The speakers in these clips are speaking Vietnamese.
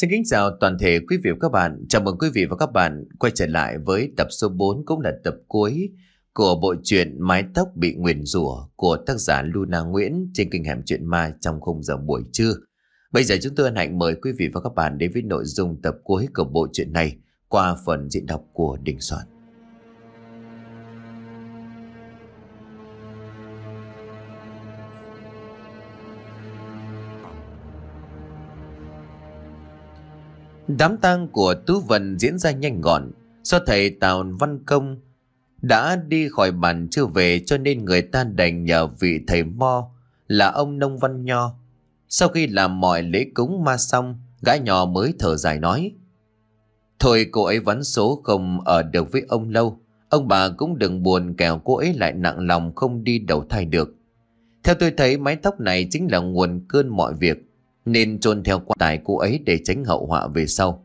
Xin kính chào toàn thể quý vị và các bạn. Chào mừng quý vị và các bạn quay trở lại với tập số 4 cũng là tập cuối của bộ truyện Mái tóc bị nguyền rủa của tác giả Luna Nguyễn trên kênh hẻm truyện mai trong khung giờ buổi trưa. Bây giờ chúng tôi hạnh mời quý vị và các bạn đến với nội dung tập cuối của bộ truyện này qua phần diễn đọc của Đình Soạn. Đám tang của Tú Vân diễn ra nhanh gọn Do thầy Tào Văn Công Đã đi khỏi bàn chưa về Cho nên người ta đành nhờ vị thầy Mo Là ông Nông Văn Nho Sau khi làm mọi lễ cúng ma xong Gã nhỏ mới thở dài nói Thôi cô ấy vắn số không ở được với ông lâu Ông bà cũng đừng buồn kẻo cô ấy lại nặng lòng không đi đầu thai được Theo tôi thấy mái tóc này chính là nguồn cơn mọi việc nên chôn theo quan tài cô ấy để tránh hậu họa về sau.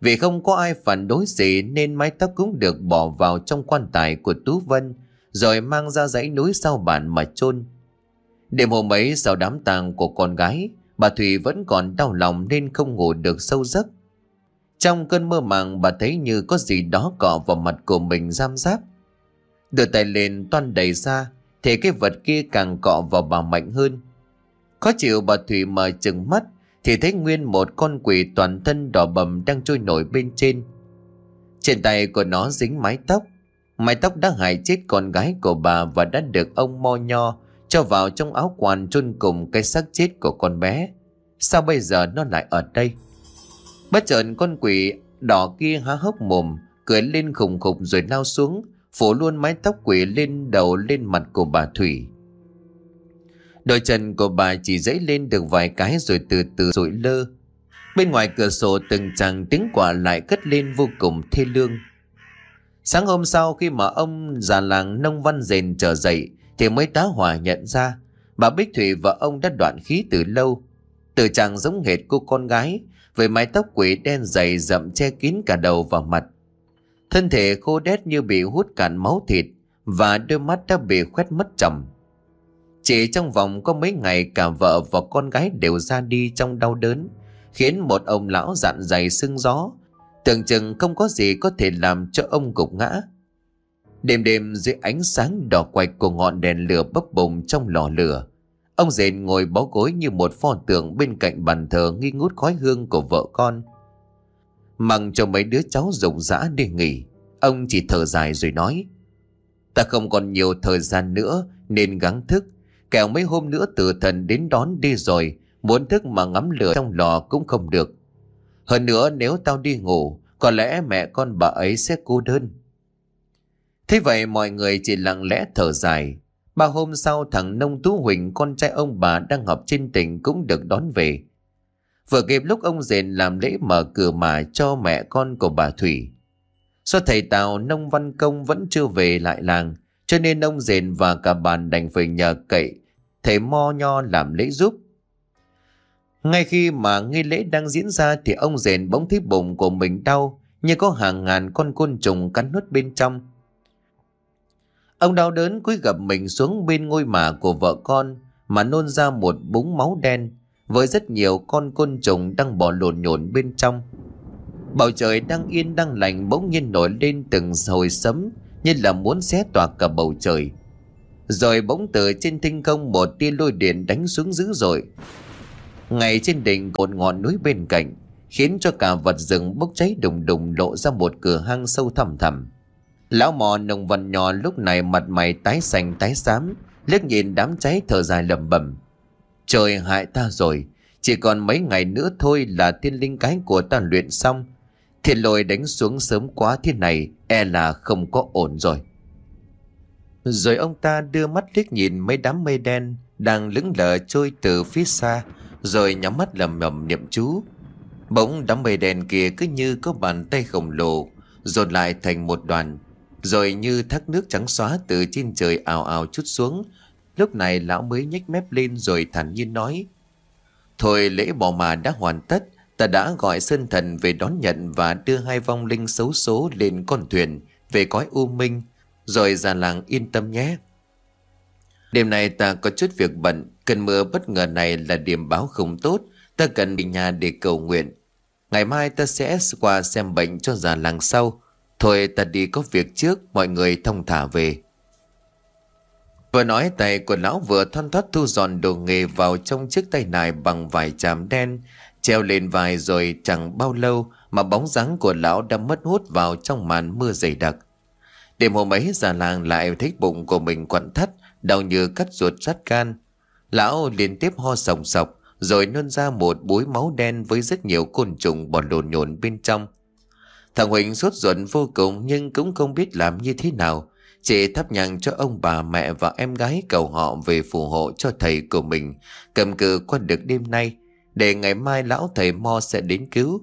Vì không có ai phản đối gì nên mái tóc cũng được bỏ vào trong quan tài của Tú Vân rồi mang ra dãy núi sau bản mà chôn. Đêm hôm ấy sau đám tang của con gái, bà Thủy vẫn còn đau lòng nên không ngủ được sâu giấc. Trong cơn mơ màng bà thấy như có gì đó cọ vào mặt của mình giam giáp. Đưa tay lên toan đẩy ra, thì cái vật kia càng cọ vào bà mạnh hơn. Khó chịu bà Thủy mở chừng mắt Thì thấy nguyên một con quỷ toàn thân đỏ bầm đang trôi nổi bên trên Trên tay của nó dính mái tóc Mái tóc đã hại chết con gái của bà Và đã được ông Mo Nho Cho vào trong áo quan chôn cùng cái xác chết của con bé Sao bây giờ nó lại ở đây Bất chợt con quỷ đỏ kia há hốc mồm Cười lên khùng khục rồi lao xuống Phủ luôn mái tóc quỷ lên đầu lên mặt của bà Thủy Đôi chân của bà chỉ dãy lên được vài cái rồi từ từ rụi lơ. Bên ngoài cửa sổ từng chàng tiếng quả lại cất lên vô cùng thê lương. Sáng hôm sau khi mà ông già làng nông văn rền trở dậy thì mới tá hỏa nhận ra bà Bích Thủy và ông đã đoạn khí từ lâu. Từ chàng giống hệt cô con gái với mái tóc quỷ đen dày rậm che kín cả đầu và mặt. Thân thể khô đét như bị hút cạn máu thịt và đôi mắt đã bị khoét mất chồng. Chỉ trong vòng có mấy ngày cả vợ và con gái đều ra đi trong đau đớn Khiến một ông lão dặn dày sưng gió Tưởng chừng không có gì có thể làm cho ông gục ngã Đêm đêm dưới ánh sáng đỏ quạch của ngọn đèn lửa bấp bùng trong lò lửa Ông rền ngồi bó gối như một pho tượng bên cạnh bàn thờ nghi ngút khói hương của vợ con Mặng cho mấy đứa cháu rộng rã để nghỉ Ông chỉ thở dài rồi nói Ta không còn nhiều thời gian nữa nên gắng thức Kẻo mấy hôm nữa tử thần đến đón đi rồi Muốn thức mà ngắm lửa trong lò cũng không được Hơn nữa nếu tao đi ngủ Có lẽ mẹ con bà ấy sẽ cô đơn Thế vậy mọi người chỉ lặng lẽ thở dài Ba hôm sau thằng Nông Tú Huỳnh Con trai ông bà đang học trên tỉnh cũng được đón về Vừa kịp lúc ông Dền làm lễ mở cửa mà cho mẹ con của bà Thủy Do thầy Tào Nông Văn Công vẫn chưa về lại làng cho nên ông Dền và cả bàn đành phải nhờ cậy thầy Mo Nho làm lễ giúp. Ngay khi mà nghi lễ đang diễn ra thì ông rèn bỗng thấy bụng của mình đau như có hàng ngàn con côn trùng cắn nuốt bên trong. Ông đau đớn cúi gặp mình xuống bên ngôi mả của vợ con mà nôn ra một búng máu đen với rất nhiều con côn trùng đang bò lộn nhộn bên trong. Bầu trời đang yên đang lành bỗng nhiên nổi lên từng hồi sấm như là muốn xé toạc cả bầu trời. Rồi bỗng từ trên tinh không một tia lôi điện đánh xuống dữ dội Ngay trên đỉnh cột ngọn núi bên cạnh Khiến cho cả vật rừng bốc cháy đùng đùng lộ ra một cửa hang sâu thẳm thẳm Lão mò nồng vần nhỏ lúc này mặt mày tái xanh tái xám liếc nhìn đám cháy thở dài lẩm bẩm Trời hại ta rồi Chỉ còn mấy ngày nữa thôi là thiên linh cái của ta luyện xong Thiên lôi đánh xuống sớm quá thế này E là không có ổn rồi rồi ông ta đưa mắt liếc nhìn mấy đám mây đen đang lững lờ trôi từ phía xa, rồi nhắm mắt lầm nhầm niệm chú. Bỗng đám mây đen kia cứ như có bàn tay khổng lồ, dồn lại thành một đoàn, rồi như thác nước trắng xóa từ trên trời ào ào chút xuống. Lúc này lão mới nhếch mép lên rồi thản nhiên nói. Thôi lễ bỏ mà đã hoàn tất, ta đã gọi sơn thần về đón nhận và đưa hai vong linh xấu số lên con thuyền về cõi u minh rồi già làng yên tâm nhé Đêm nay ta có chút việc bận Cơn mưa bất ngờ này là điểm báo không tốt Ta cần về nhà để cầu nguyện Ngày mai ta sẽ qua xem bệnh cho già làng sau Thôi ta đi có việc trước Mọi người thông thả về Vừa nói tay của lão vừa thoăn thoát thu dọn đồ nghề vào trong chiếc tay nải bằng vải chám đen, treo lên vài rồi chẳng bao lâu mà bóng dáng của lão đã mất hút vào trong màn mưa dày đặc. Đêm hôm ấy già làng lại thấy bụng của mình quặn thắt, đau như cắt ruột rắt gan. Lão liên tiếp ho sòng sọc, rồi nôn ra một búi máu đen với rất nhiều côn trùng bò lồn nhồn bên trong. Thằng Huỳnh sốt ruột vô cùng nhưng cũng không biết làm như thế nào. Chỉ thắp nhang cho ông bà mẹ và em gái cầu họ về phù hộ cho thầy của mình, cầm cự qua được đêm nay, để ngày mai lão thầy Mo sẽ đến cứu.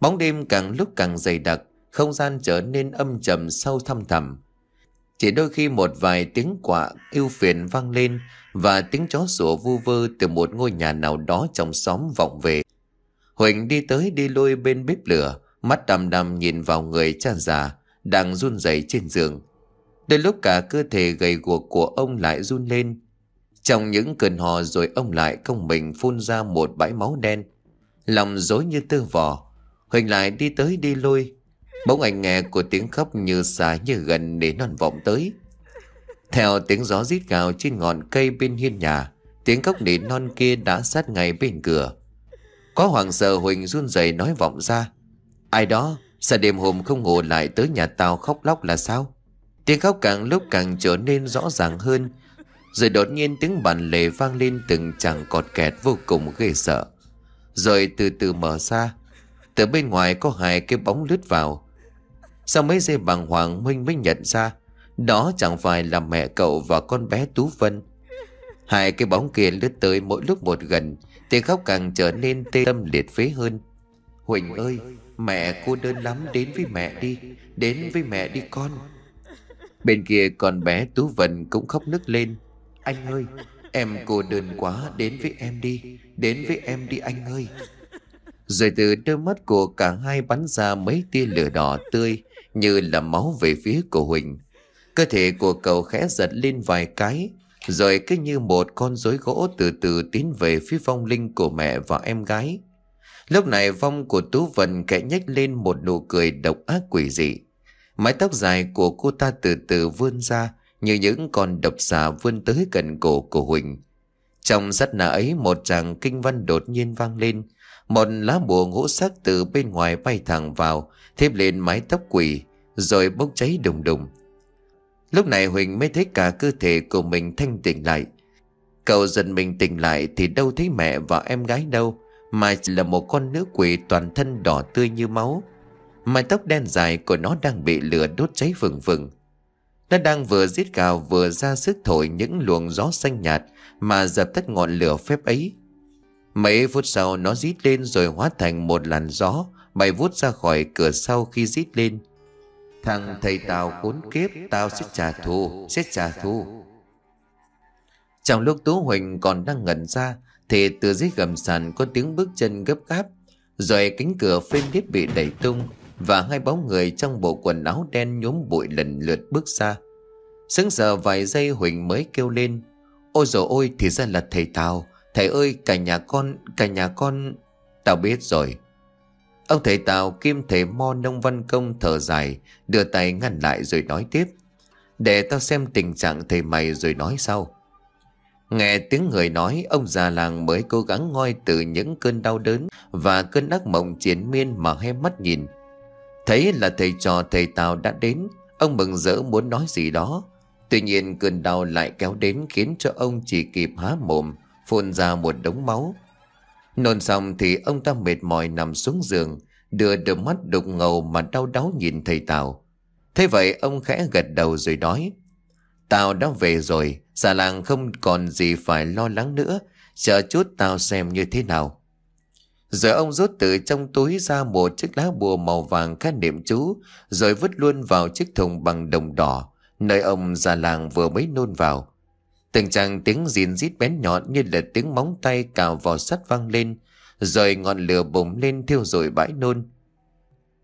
Bóng đêm càng lúc càng dày đặc, không gian trở nên âm trầm sâu thăm thẳm. Chỉ đôi khi một vài tiếng quạ yêu phiền vang lên và tiếng chó sủa vu vơ từ một ngôi nhà nào đó trong xóm vọng về. Huỳnh đi tới đi lui bên bếp lửa, mắt đăm đăm nhìn vào người cha già, đang run rẩy trên giường. Đến lúc cả cơ thể gầy guộc của ông lại run lên. Trong những cơn hò rồi ông lại công mình phun ra một bãi máu đen. Lòng rối như tơ vò. Huỳnh lại đi tới đi lui, Bỗng anh nghe của tiếng khóc như xa như gần đến non vọng tới Theo tiếng gió rít gào trên ngọn cây bên hiên nhà Tiếng khóc nỉ non kia đã sát ngay bên cửa Có hoàng sợ Huỳnh run rẩy nói vọng ra Ai đó Sao đêm hôm không ngủ lại tới nhà tao khóc lóc là sao Tiếng khóc càng lúc càng trở nên rõ ràng hơn Rồi đột nhiên tiếng bàn lề vang lên từng chẳng cọt kẹt vô cùng ghê sợ Rồi từ từ mở ra Từ bên ngoài có hai cái bóng lướt vào sau mấy giây bàng hoàng Huynh mới nhận ra Đó chẳng phải là mẹ cậu và con bé Tú Vân Hai cái bóng kia lướt tới mỗi lúc một gần Tiếng khóc càng trở nên tê tâm liệt phế hơn Huỳnh ơi Mẹ cô đơn lắm đến với mẹ đi Đến với mẹ đi con Bên kia con bé Tú Vân cũng khóc nức lên Anh ơi Em cô đơn quá đến với em đi Đến với em đi anh ơi Rồi từ đôi mắt của cả hai bắn ra mấy tia lửa đỏ tươi như là máu về phía của Huỳnh. Cơ thể của cậu khẽ giật lên vài cái, rồi cứ như một con rối gỗ từ từ tiến về phía vong linh của mẹ và em gái. Lúc này vong của Tú Vân kẽ nhếch lên một nụ cười độc ác quỷ dị. Mái tóc dài của cô ta từ từ vươn ra như những con độc xà vươn tới gần cổ của Huỳnh. Trong sát na ấy một tràng kinh văn đột nhiên vang lên, một lá bùa ngũ sắc từ bên ngoài bay thẳng vào, thêm lên mái tóc quỷ, rồi bốc cháy đùng đùng. Lúc này Huỳnh mới thấy cả cơ thể của mình thanh tỉnh lại. Cậu dần mình tỉnh lại thì đâu thấy mẹ và em gái đâu, mà chỉ là một con nữ quỷ toàn thân đỏ tươi như máu. Mái tóc đen dài của nó đang bị lửa đốt cháy vừng vừng. Nó đang vừa giết gào vừa ra sức thổi những luồng gió xanh nhạt mà dập tắt ngọn lửa phép ấy. Mấy phút sau nó rít lên rồi hóa thành một làn gió bay vút ra khỏi cửa sau khi rít lên Thằng thầy tao khốn kiếp Tao sẽ trả thù Sẽ trả thù Trong lúc Tú Huỳnh còn đang ngẩn ra Thì từ dưới gầm sàn Có tiếng bước chân gấp gáp Rồi cánh cửa phên điếp bị đẩy tung Và hai bóng người trong bộ quần áo đen Nhốm bụi lần lượt bước ra Sững sờ vài giây Huỳnh mới kêu lên Ôi dồi ôi thì ra là thầy tao Thầy ơi cả nhà con Cả nhà con Tao biết rồi Ông thầy Tào kim thầy mo nông văn công thở dài Đưa tay ngăn lại rồi nói tiếp Để tao xem tình trạng thầy mày rồi nói sau Nghe tiếng người nói Ông già làng mới cố gắng ngoi từ những cơn đau đớn Và cơn ác mộng chiến miên mà hay mắt nhìn Thấy là thầy trò thầy Tào đã đến Ông mừng rỡ muốn nói gì đó Tuy nhiên cơn đau lại kéo đến khiến cho ông chỉ kịp há mồm phun ra một đống máu. Nôn xong thì ông ta mệt mỏi nằm xuống giường, đưa đôi mắt đục ngầu mà đau đáu nhìn thầy Tào. Thế vậy ông khẽ gật đầu rồi nói. tào đã về rồi, già làng không còn gì phải lo lắng nữa, chờ chút tào xem như thế nào. giờ ông rút từ trong túi ra một chiếc lá bùa màu vàng khát niệm chú, rồi vứt luôn vào chiếc thùng bằng đồng đỏ, nơi ông già làng vừa mới nôn vào. Từng chàng tiếng rìn rít bén nhọn như là tiếng móng tay cào vào sắt vang lên, rồi ngọn lửa bùng lên thiêu rồi bãi nôn.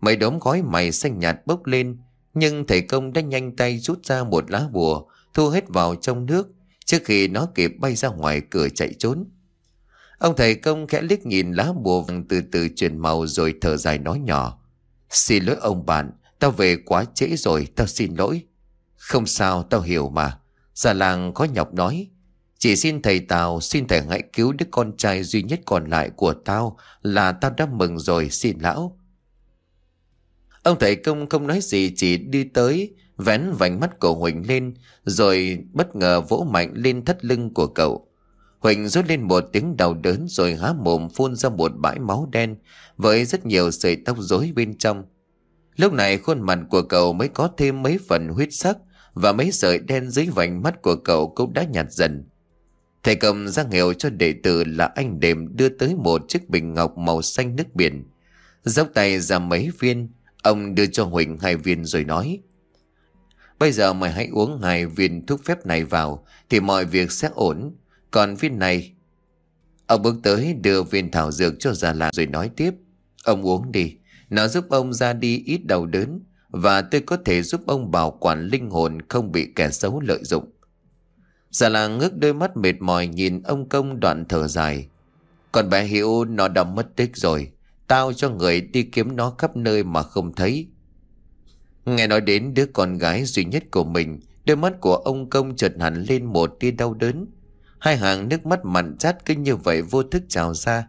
Mấy đốm gói mày xanh nhạt bốc lên, nhưng thầy công đã nhanh tay rút ra một lá bùa, thu hết vào trong nước, trước khi nó kịp bay ra ngoài cửa chạy trốn. Ông thầy công khẽ liếc nhìn lá bùa vàng từ từ chuyển màu rồi thở dài nói nhỏ. Xin lỗi ông bạn, tao về quá trễ rồi, tao xin lỗi. Không sao, tao hiểu mà. Già làng khó nhọc nói Chỉ xin thầy Tào xin thầy hãy cứu đứa con trai duy nhất còn lại của tao Là tao đã mừng rồi xin lão Ông thầy công không nói gì chỉ đi tới Vén vành mắt của Huỳnh lên Rồi bất ngờ vỗ mạnh lên thắt lưng của cậu Huỳnh rút lên một tiếng đau đớn rồi há mồm phun ra một bãi máu đen với rất nhiều sợi tóc rối bên trong. Lúc này khuôn mặt của cậu mới có thêm mấy phần huyết sắc và mấy sợi đen dưới vành mắt của cậu cũng đã nhạt dần. Thầy cầm ra nghèo cho đệ tử là anh đệm đưa tới một chiếc bình ngọc màu xanh nước biển. Dốc tay ra mấy viên, ông đưa cho Huỳnh hai viên rồi nói. Bây giờ mày hãy uống hai viên thuốc phép này vào thì mọi việc sẽ ổn. Còn viên này... Ông bước tới đưa viên thảo dược cho Già Lạ rồi nói tiếp. Ông uống đi, nó giúp ông ra đi ít đau đớn và tôi có thể giúp ông bảo quản linh hồn không bị kẻ xấu lợi dụng. Già làng ngước đôi mắt mệt mỏi nhìn ông công đoạn thở dài. Còn bé hiểu nó đã mất tích rồi. Tao cho người đi kiếm nó khắp nơi mà không thấy. Nghe nói đến đứa con gái duy nhất của mình, đôi mắt của ông công chợt hẳn lên một tia đau đớn. Hai hàng nước mắt mặn chát cứ như vậy vô thức trào ra.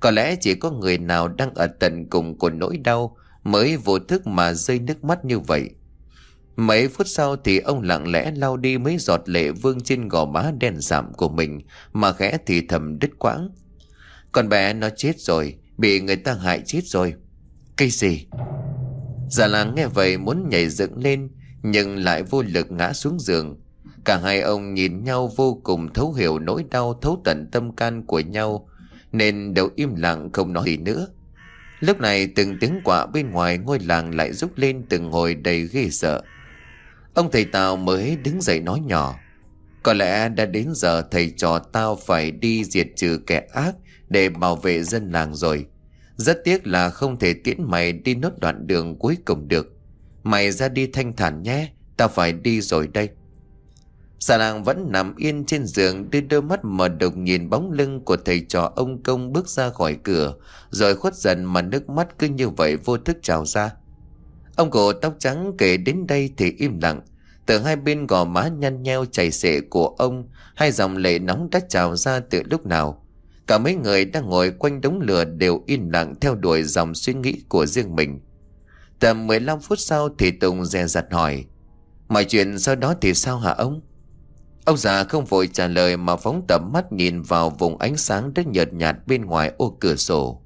Có lẽ chỉ có người nào đang ở tận cùng của nỗi đau mới vô thức mà rơi nước mắt như vậy. Mấy phút sau thì ông lặng lẽ lau đi mấy giọt lệ vương trên gò má đen giảm của mình mà khẽ thì thầm đứt quãng. Con bé nó chết rồi, bị người ta hại chết rồi. Cái gì? Già làng nghe vậy muốn nhảy dựng lên nhưng lại vô lực ngã xuống giường. Cả hai ông nhìn nhau vô cùng thấu hiểu nỗi đau thấu tận tâm can của nhau nên đều im lặng không nói gì nữa. Lúc này từng tiếng quạ bên ngoài ngôi làng lại rúc lên từng hồi đầy ghê sợ. Ông thầy Tào mới đứng dậy nói nhỏ. Có lẽ đã đến giờ thầy trò tao phải đi diệt trừ kẻ ác để bảo vệ dân làng rồi. Rất tiếc là không thể tiễn mày đi nốt đoạn đường cuối cùng được. Mày ra đi thanh thản nhé, tao phải đi rồi đây. Xà nàng vẫn nằm yên trên giường đưa đôi mắt mở đục nhìn bóng lưng của thầy trò ông công bước ra khỏi cửa rồi khuất dần mà nước mắt cứ như vậy vô thức trào ra. Ông cổ tóc trắng kể đến đây thì im lặng. Từ hai bên gò má nhăn nheo chảy xệ của ông hai dòng lệ nóng đã trào ra từ lúc nào. Cả mấy người đang ngồi quanh đống lửa đều im lặng theo đuổi dòng suy nghĩ của riêng mình. Tầm 15 phút sau thì Tùng dè dặt hỏi Mọi chuyện sau đó thì sao hả ông? Ông già không vội trả lời mà phóng tầm mắt nhìn vào vùng ánh sáng rất nhợt nhạt bên ngoài ô cửa sổ.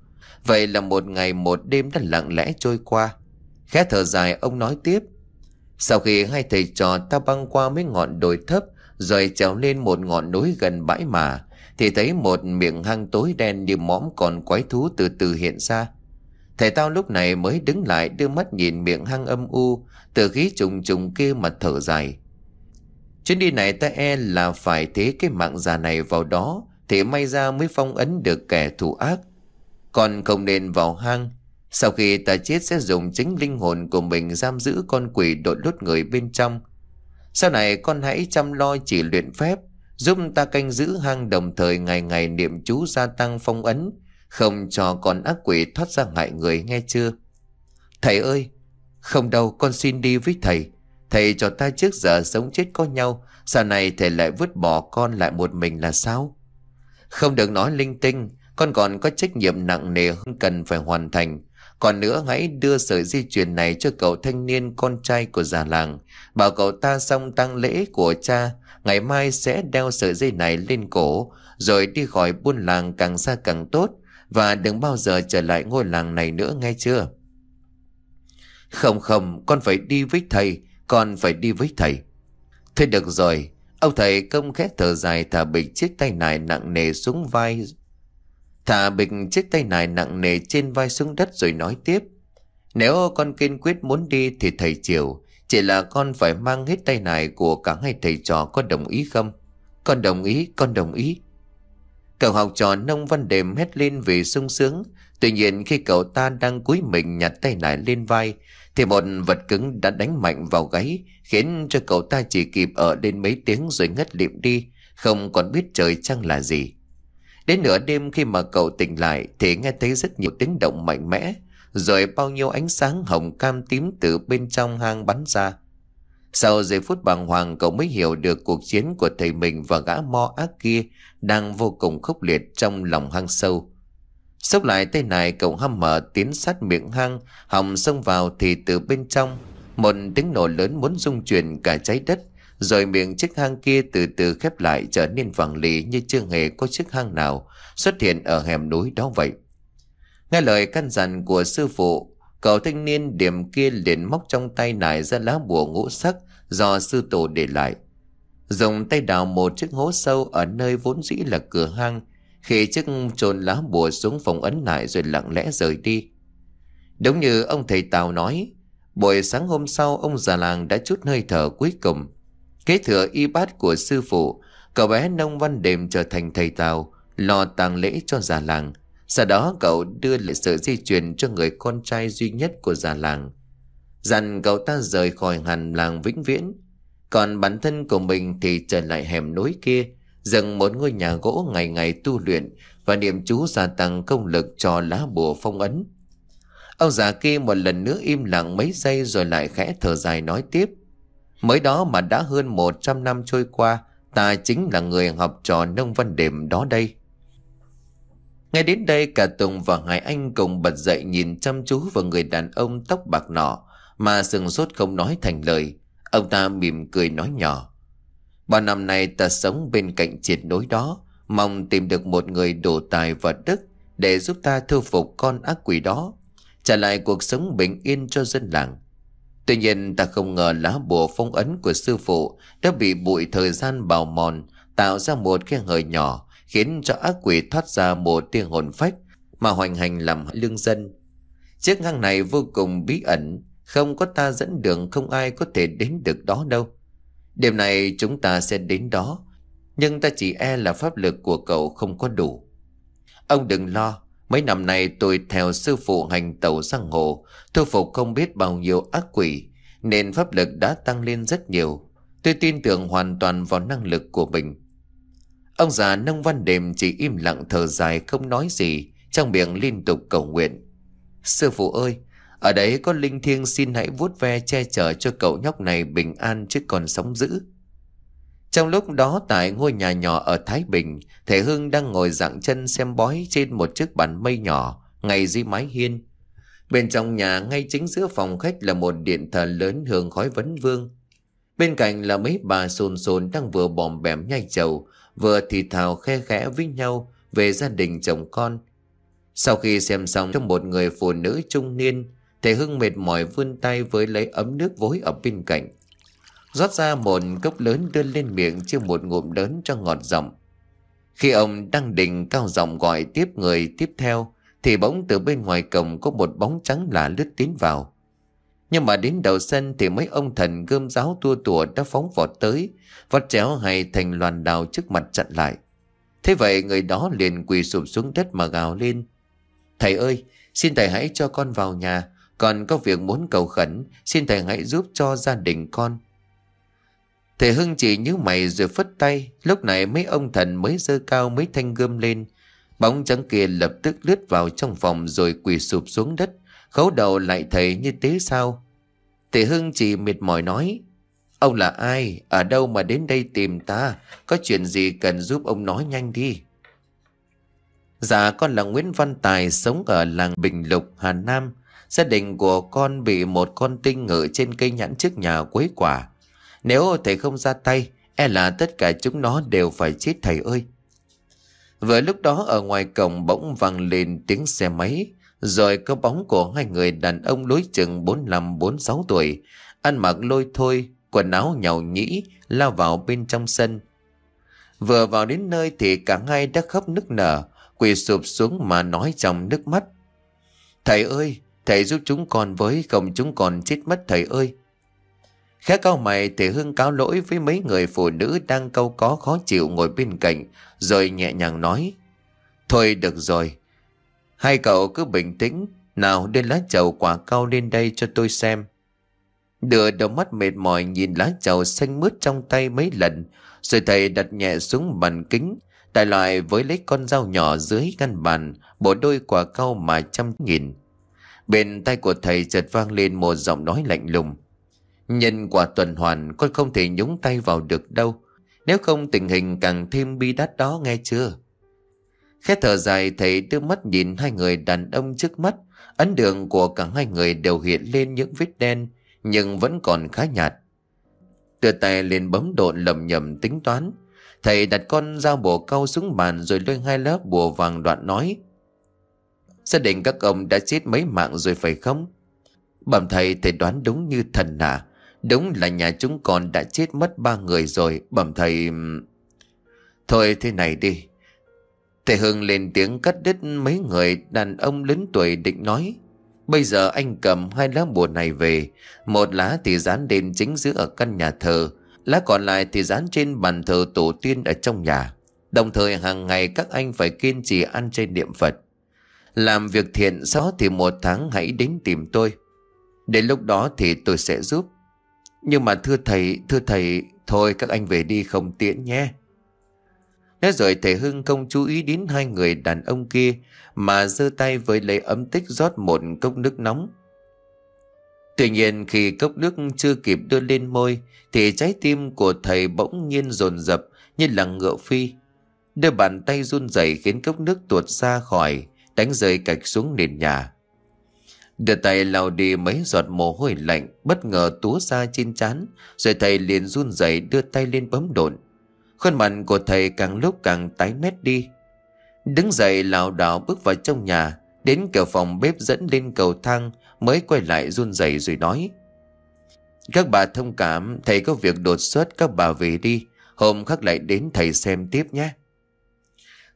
Vậy là một ngày một đêm đã lặng lẽ trôi qua. Khẽ thở dài ông nói tiếp. Sau khi hai thầy trò ta băng qua mấy ngọn đồi thấp rồi trèo lên một ngọn núi gần bãi mà thì thấy một miệng hang tối đen như mõm còn quái thú từ từ hiện ra. Thầy tao lúc này mới đứng lại đưa mắt nhìn miệng hang âm u từ khí trùng trùng kia mà thở dài. Chuyến đi này ta e là phải thế cái mạng già này vào đó Thì may ra mới phong ấn được kẻ thù ác Còn không nên vào hang Sau khi ta chết sẽ dùng chính linh hồn của mình giam giữ con quỷ đội lốt người bên trong Sau này con hãy chăm lo chỉ luyện phép Giúp ta canh giữ hang đồng thời ngày ngày niệm chú gia tăng phong ấn Không cho con ác quỷ thoát ra hại người nghe chưa Thầy ơi Không đâu con xin đi với thầy Thầy cho ta trước giờ sống chết có nhau sao này thầy lại vứt bỏ con lại một mình là sao Không được nói linh tinh Con còn có trách nhiệm nặng nề hơn cần phải hoàn thành Còn nữa hãy đưa sợi di truyền này cho cậu thanh niên con trai của già làng Bảo cậu ta xong tăng lễ của cha Ngày mai sẽ đeo sợi dây này lên cổ Rồi đi khỏi buôn làng càng xa càng tốt Và đừng bao giờ trở lại ngôi làng này nữa nghe chưa Không không con phải đi với thầy con phải đi với thầy Thôi được rồi Ông thầy công khẽ thở dài thả bịch chiếc tay nải nặng nề xuống vai Thả bịch chiếc tay nải nặng nề trên vai xuống đất rồi nói tiếp Nếu con kiên quyết muốn đi thì thầy chiều Chỉ là con phải mang hết tay nải của cả hai thầy trò có đồng ý không Con đồng ý, con đồng ý Cậu học trò nông văn đềm hét lên vì sung sướng Tuy nhiên khi cậu ta đang cúi mình nhặt tay nải lên vai thì một vật cứng đã đánh mạnh vào gáy khiến cho cậu ta chỉ kịp ở đến mấy tiếng rồi ngất lịm đi không còn biết trời trăng là gì đến nửa đêm khi mà cậu tỉnh lại thì nghe thấy rất nhiều tiếng động mạnh mẽ rồi bao nhiêu ánh sáng hồng cam tím từ bên trong hang bắn ra sau giây phút bàng hoàng cậu mới hiểu được cuộc chiến của thầy mình và gã mo ác kia đang vô cùng khốc liệt trong lòng hang sâu Xốc lại tay này cậu hăm mở tiến sát miệng hang Hòng xông vào thì từ bên trong Một tiếng nổ lớn muốn rung chuyển cả trái đất Rồi miệng chiếc hang kia từ từ khép lại trở nên vàng lì như chưa hề có chiếc hang nào xuất hiện ở hẻm núi đó vậy. Nghe lời căn dặn của sư phụ, cậu thanh niên điểm kia liền móc trong tay nải ra lá bùa ngũ sắc do sư tổ để lại. Dùng tay đào một chiếc hố sâu ở nơi vốn dĩ là cửa hang, khi chiếc trồn lá bùa xuống phòng ấn lại rồi lặng lẽ rời đi Đúng như ông thầy Tào nói Buổi sáng hôm sau ông già làng đã chút hơi thở cuối cùng Kế thừa y bát của sư phụ Cậu bé nông văn đềm trở thành thầy Tào Lo tàng lễ cho già làng Sau đó cậu đưa lại sự di truyền cho người con trai duy nhất của già làng Dặn cậu ta rời khỏi hàn làng vĩnh viễn Còn bản thân của mình thì trở lại hẻm núi kia dựng một ngôi nhà gỗ ngày ngày tu luyện và niệm chú gia tăng công lực cho lá bùa phong ấn. Ông già kia một lần nữa im lặng mấy giây rồi lại khẽ thở dài nói tiếp. Mới đó mà đã hơn 100 năm trôi qua, ta chính là người học trò nông văn đềm đó đây. nghe đến đây cả Tùng và Hải Anh cùng bật dậy nhìn chăm chú vào người đàn ông tóc bạc nọ mà sừng sốt không nói thành lời. Ông ta mỉm cười nói nhỏ. Bao năm nay ta sống bên cạnh triệt đối đó Mong tìm được một người đủ tài và đức Để giúp ta thu phục con ác quỷ đó Trả lại cuộc sống bình yên cho dân làng Tuy nhiên ta không ngờ lá bùa phong ấn của sư phụ Đã bị bụi thời gian bào mòn Tạo ra một cái hời nhỏ Khiến cho ác quỷ thoát ra một tia hồn phách Mà hoành hành làm lương dân Chiếc ngang này vô cùng bí ẩn Không có ta dẫn đường không ai có thể đến được đó đâu Đêm nay chúng ta sẽ đến đó Nhưng ta chỉ e là pháp lực của cậu không có đủ Ông đừng lo Mấy năm nay tôi theo sư phụ hành tàu sang hồ Thu phục không biết bao nhiêu ác quỷ Nên pháp lực đã tăng lên rất nhiều Tôi tin tưởng hoàn toàn vào năng lực của mình Ông già nông văn đêm chỉ im lặng thở dài không nói gì Trong miệng liên tục cầu nguyện Sư phụ ơi ở đấy có linh thiêng xin hãy vuốt ve che chở cho cậu nhóc này bình an chứ còn sống dữ. Trong lúc đó tại ngôi nhà nhỏ ở Thái Bình, thể Hưng đang ngồi dạng chân xem bói trên một chiếc bàn mây nhỏ ngay dưới mái hiên. Bên trong nhà ngay chính giữa phòng khách là một điện thờ lớn hương khói vấn vương. Bên cạnh là mấy bà xôn xôn đang vừa bòm bẻm nhai chầu, vừa thì thào khe khẽ với nhau về gia đình chồng con. Sau khi xem xong trong một người phụ nữ trung niên, Thầy Hưng mệt mỏi vươn tay với lấy ấm nước vối ở bên cạnh. rót ra một cốc lớn đưa lên miệng chưa một ngụm lớn cho ngọt giọng. Khi ông đang định cao giọng gọi tiếp người tiếp theo, thì bỗng từ bên ngoài cổng có một bóng trắng lạ lướt tiến vào. Nhưng mà đến đầu sân thì mấy ông thần gươm giáo tua tủa đã phóng vọt tới, vọt chéo hay thành loàn đào trước mặt chặn lại. Thế vậy người đó liền quỳ sụp xuống đất mà gào lên. Thầy ơi, xin thầy hãy cho con vào nhà, còn có việc muốn cầu khẩn Xin thầy hãy giúp cho gia đình con Thầy Hưng chỉ nhíu mày rồi phất tay Lúc này mấy ông thần mới dơ cao mấy thanh gươm lên Bóng trắng kia lập tức lướt vào trong phòng Rồi quỳ sụp xuống đất Khấu đầu lại thầy như tế sao Thầy Hưng chỉ mệt mỏi nói Ông là ai Ở đâu mà đến đây tìm ta Có chuyện gì cần giúp ông nói nhanh đi Dạ con là Nguyễn Văn Tài Sống ở làng Bình Lục Hà Nam Gia đình của con bị một con tinh ngự trên cây nhãn trước nhà quấy quả. Nếu thầy không ra tay, e là tất cả chúng nó đều phải chết thầy ơi. Vừa lúc đó ở ngoài cổng bỗng vang lên tiếng xe máy, rồi có bóng của hai người đàn ông đối chừng 45-46 tuổi, ăn mặc lôi thôi, quần áo nhàu nhĩ, lao vào bên trong sân. Vừa vào đến nơi thì cả hai đã khóc nức nở, quỳ sụp xuống mà nói trong nước mắt. Thầy ơi, Thầy giúp chúng con với không chúng con chết mất thầy ơi Khá cao mày Thầy Hưng cáo lỗi với mấy người phụ nữ Đang câu có khó chịu ngồi bên cạnh Rồi nhẹ nhàng nói Thôi được rồi Hai cậu cứ bình tĩnh Nào đưa lá chầu quả cao lên đây cho tôi xem Đưa đôi mắt mệt mỏi nhìn lá chầu xanh mướt trong tay mấy lần Rồi thầy đặt nhẹ xuống bàn kính tại loại với lấy con dao nhỏ dưới ngăn bàn Bộ đôi quả cao mà chăm nghìn Bên tay của thầy chợt vang lên một giọng nói lạnh lùng. Nhân quả tuần hoàn con không thể nhúng tay vào được đâu. Nếu không tình hình càng thêm bi đát đó nghe chưa? Khẽ thở dài thầy đưa mắt nhìn hai người đàn ông trước mắt. Ấn đường của cả hai người đều hiện lên những vết đen nhưng vẫn còn khá nhạt. Đưa tay lên bấm độn lầm nhầm tính toán. Thầy đặt con dao bổ câu xuống bàn rồi lôi hai lớp bùa vàng đoạn nói. Gia đình các ông đã chết mấy mạng rồi phải không? Bẩm thầy thầy đoán đúng như thần nà, Đúng là nhà chúng con đã chết mất ba người rồi Bẩm thầy Thôi thế này đi Thầy Hưng lên tiếng cắt đứt mấy người đàn ông lớn tuổi định nói Bây giờ anh cầm hai lá bùa này về Một lá thì dán lên chính giữa ở căn nhà thờ Lá còn lại thì dán trên bàn thờ tổ tiên ở trong nhà Đồng thời hàng ngày các anh phải kiên trì ăn trên niệm Phật làm việc thiện sau thì một tháng hãy đến tìm tôi Đến lúc đó thì tôi sẽ giúp Nhưng mà thưa thầy, thưa thầy Thôi các anh về đi không tiện nhé Nói rồi thầy Hưng không chú ý đến hai người đàn ông kia Mà giơ tay với lấy ấm tích rót một cốc nước nóng Tuy nhiên khi cốc nước chưa kịp đưa lên môi Thì trái tim của thầy bỗng nhiên dồn dập như là ngựa phi đưa bàn tay run rẩy khiến cốc nước tuột ra khỏi đánh rơi cạch xuống nền nhà. Đưa tay lau đi mấy giọt mồ hôi lạnh bất ngờ túa ra trên trán rồi thầy liền run rẩy đưa tay lên bấm độn. Khuôn mặt của thầy càng lúc càng tái mét đi. Đứng dậy lảo đảo bước vào trong nhà, đến cửa phòng bếp dẫn lên cầu thang mới quay lại run rẩy rồi nói. Các bà thông cảm, thầy có việc đột xuất các bà về đi, hôm khác lại đến thầy xem tiếp nhé.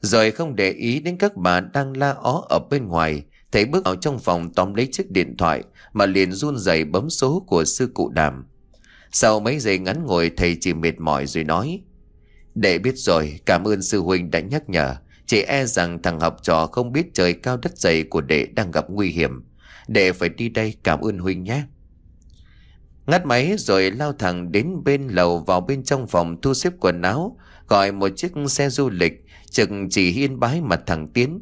Rồi không để ý đến các bạn đang la ó ở bên ngoài Thầy bước vào trong phòng tóm lấy chiếc điện thoại Mà liền run rẩy bấm số của sư cụ đàm Sau mấy giây ngắn ngồi thầy chỉ mệt mỏi rồi nói Đệ biết rồi cảm ơn sư huynh đã nhắc nhở Chỉ e rằng thằng học trò không biết trời cao đất dày của đệ đang gặp nguy hiểm Đệ phải đi đây cảm ơn huynh nhé Ngắt máy rồi lao thẳng đến bên lầu vào bên trong phòng thu xếp quần áo Gọi một chiếc xe du lịch Chừng chỉ hiên bái mà thẳng tiến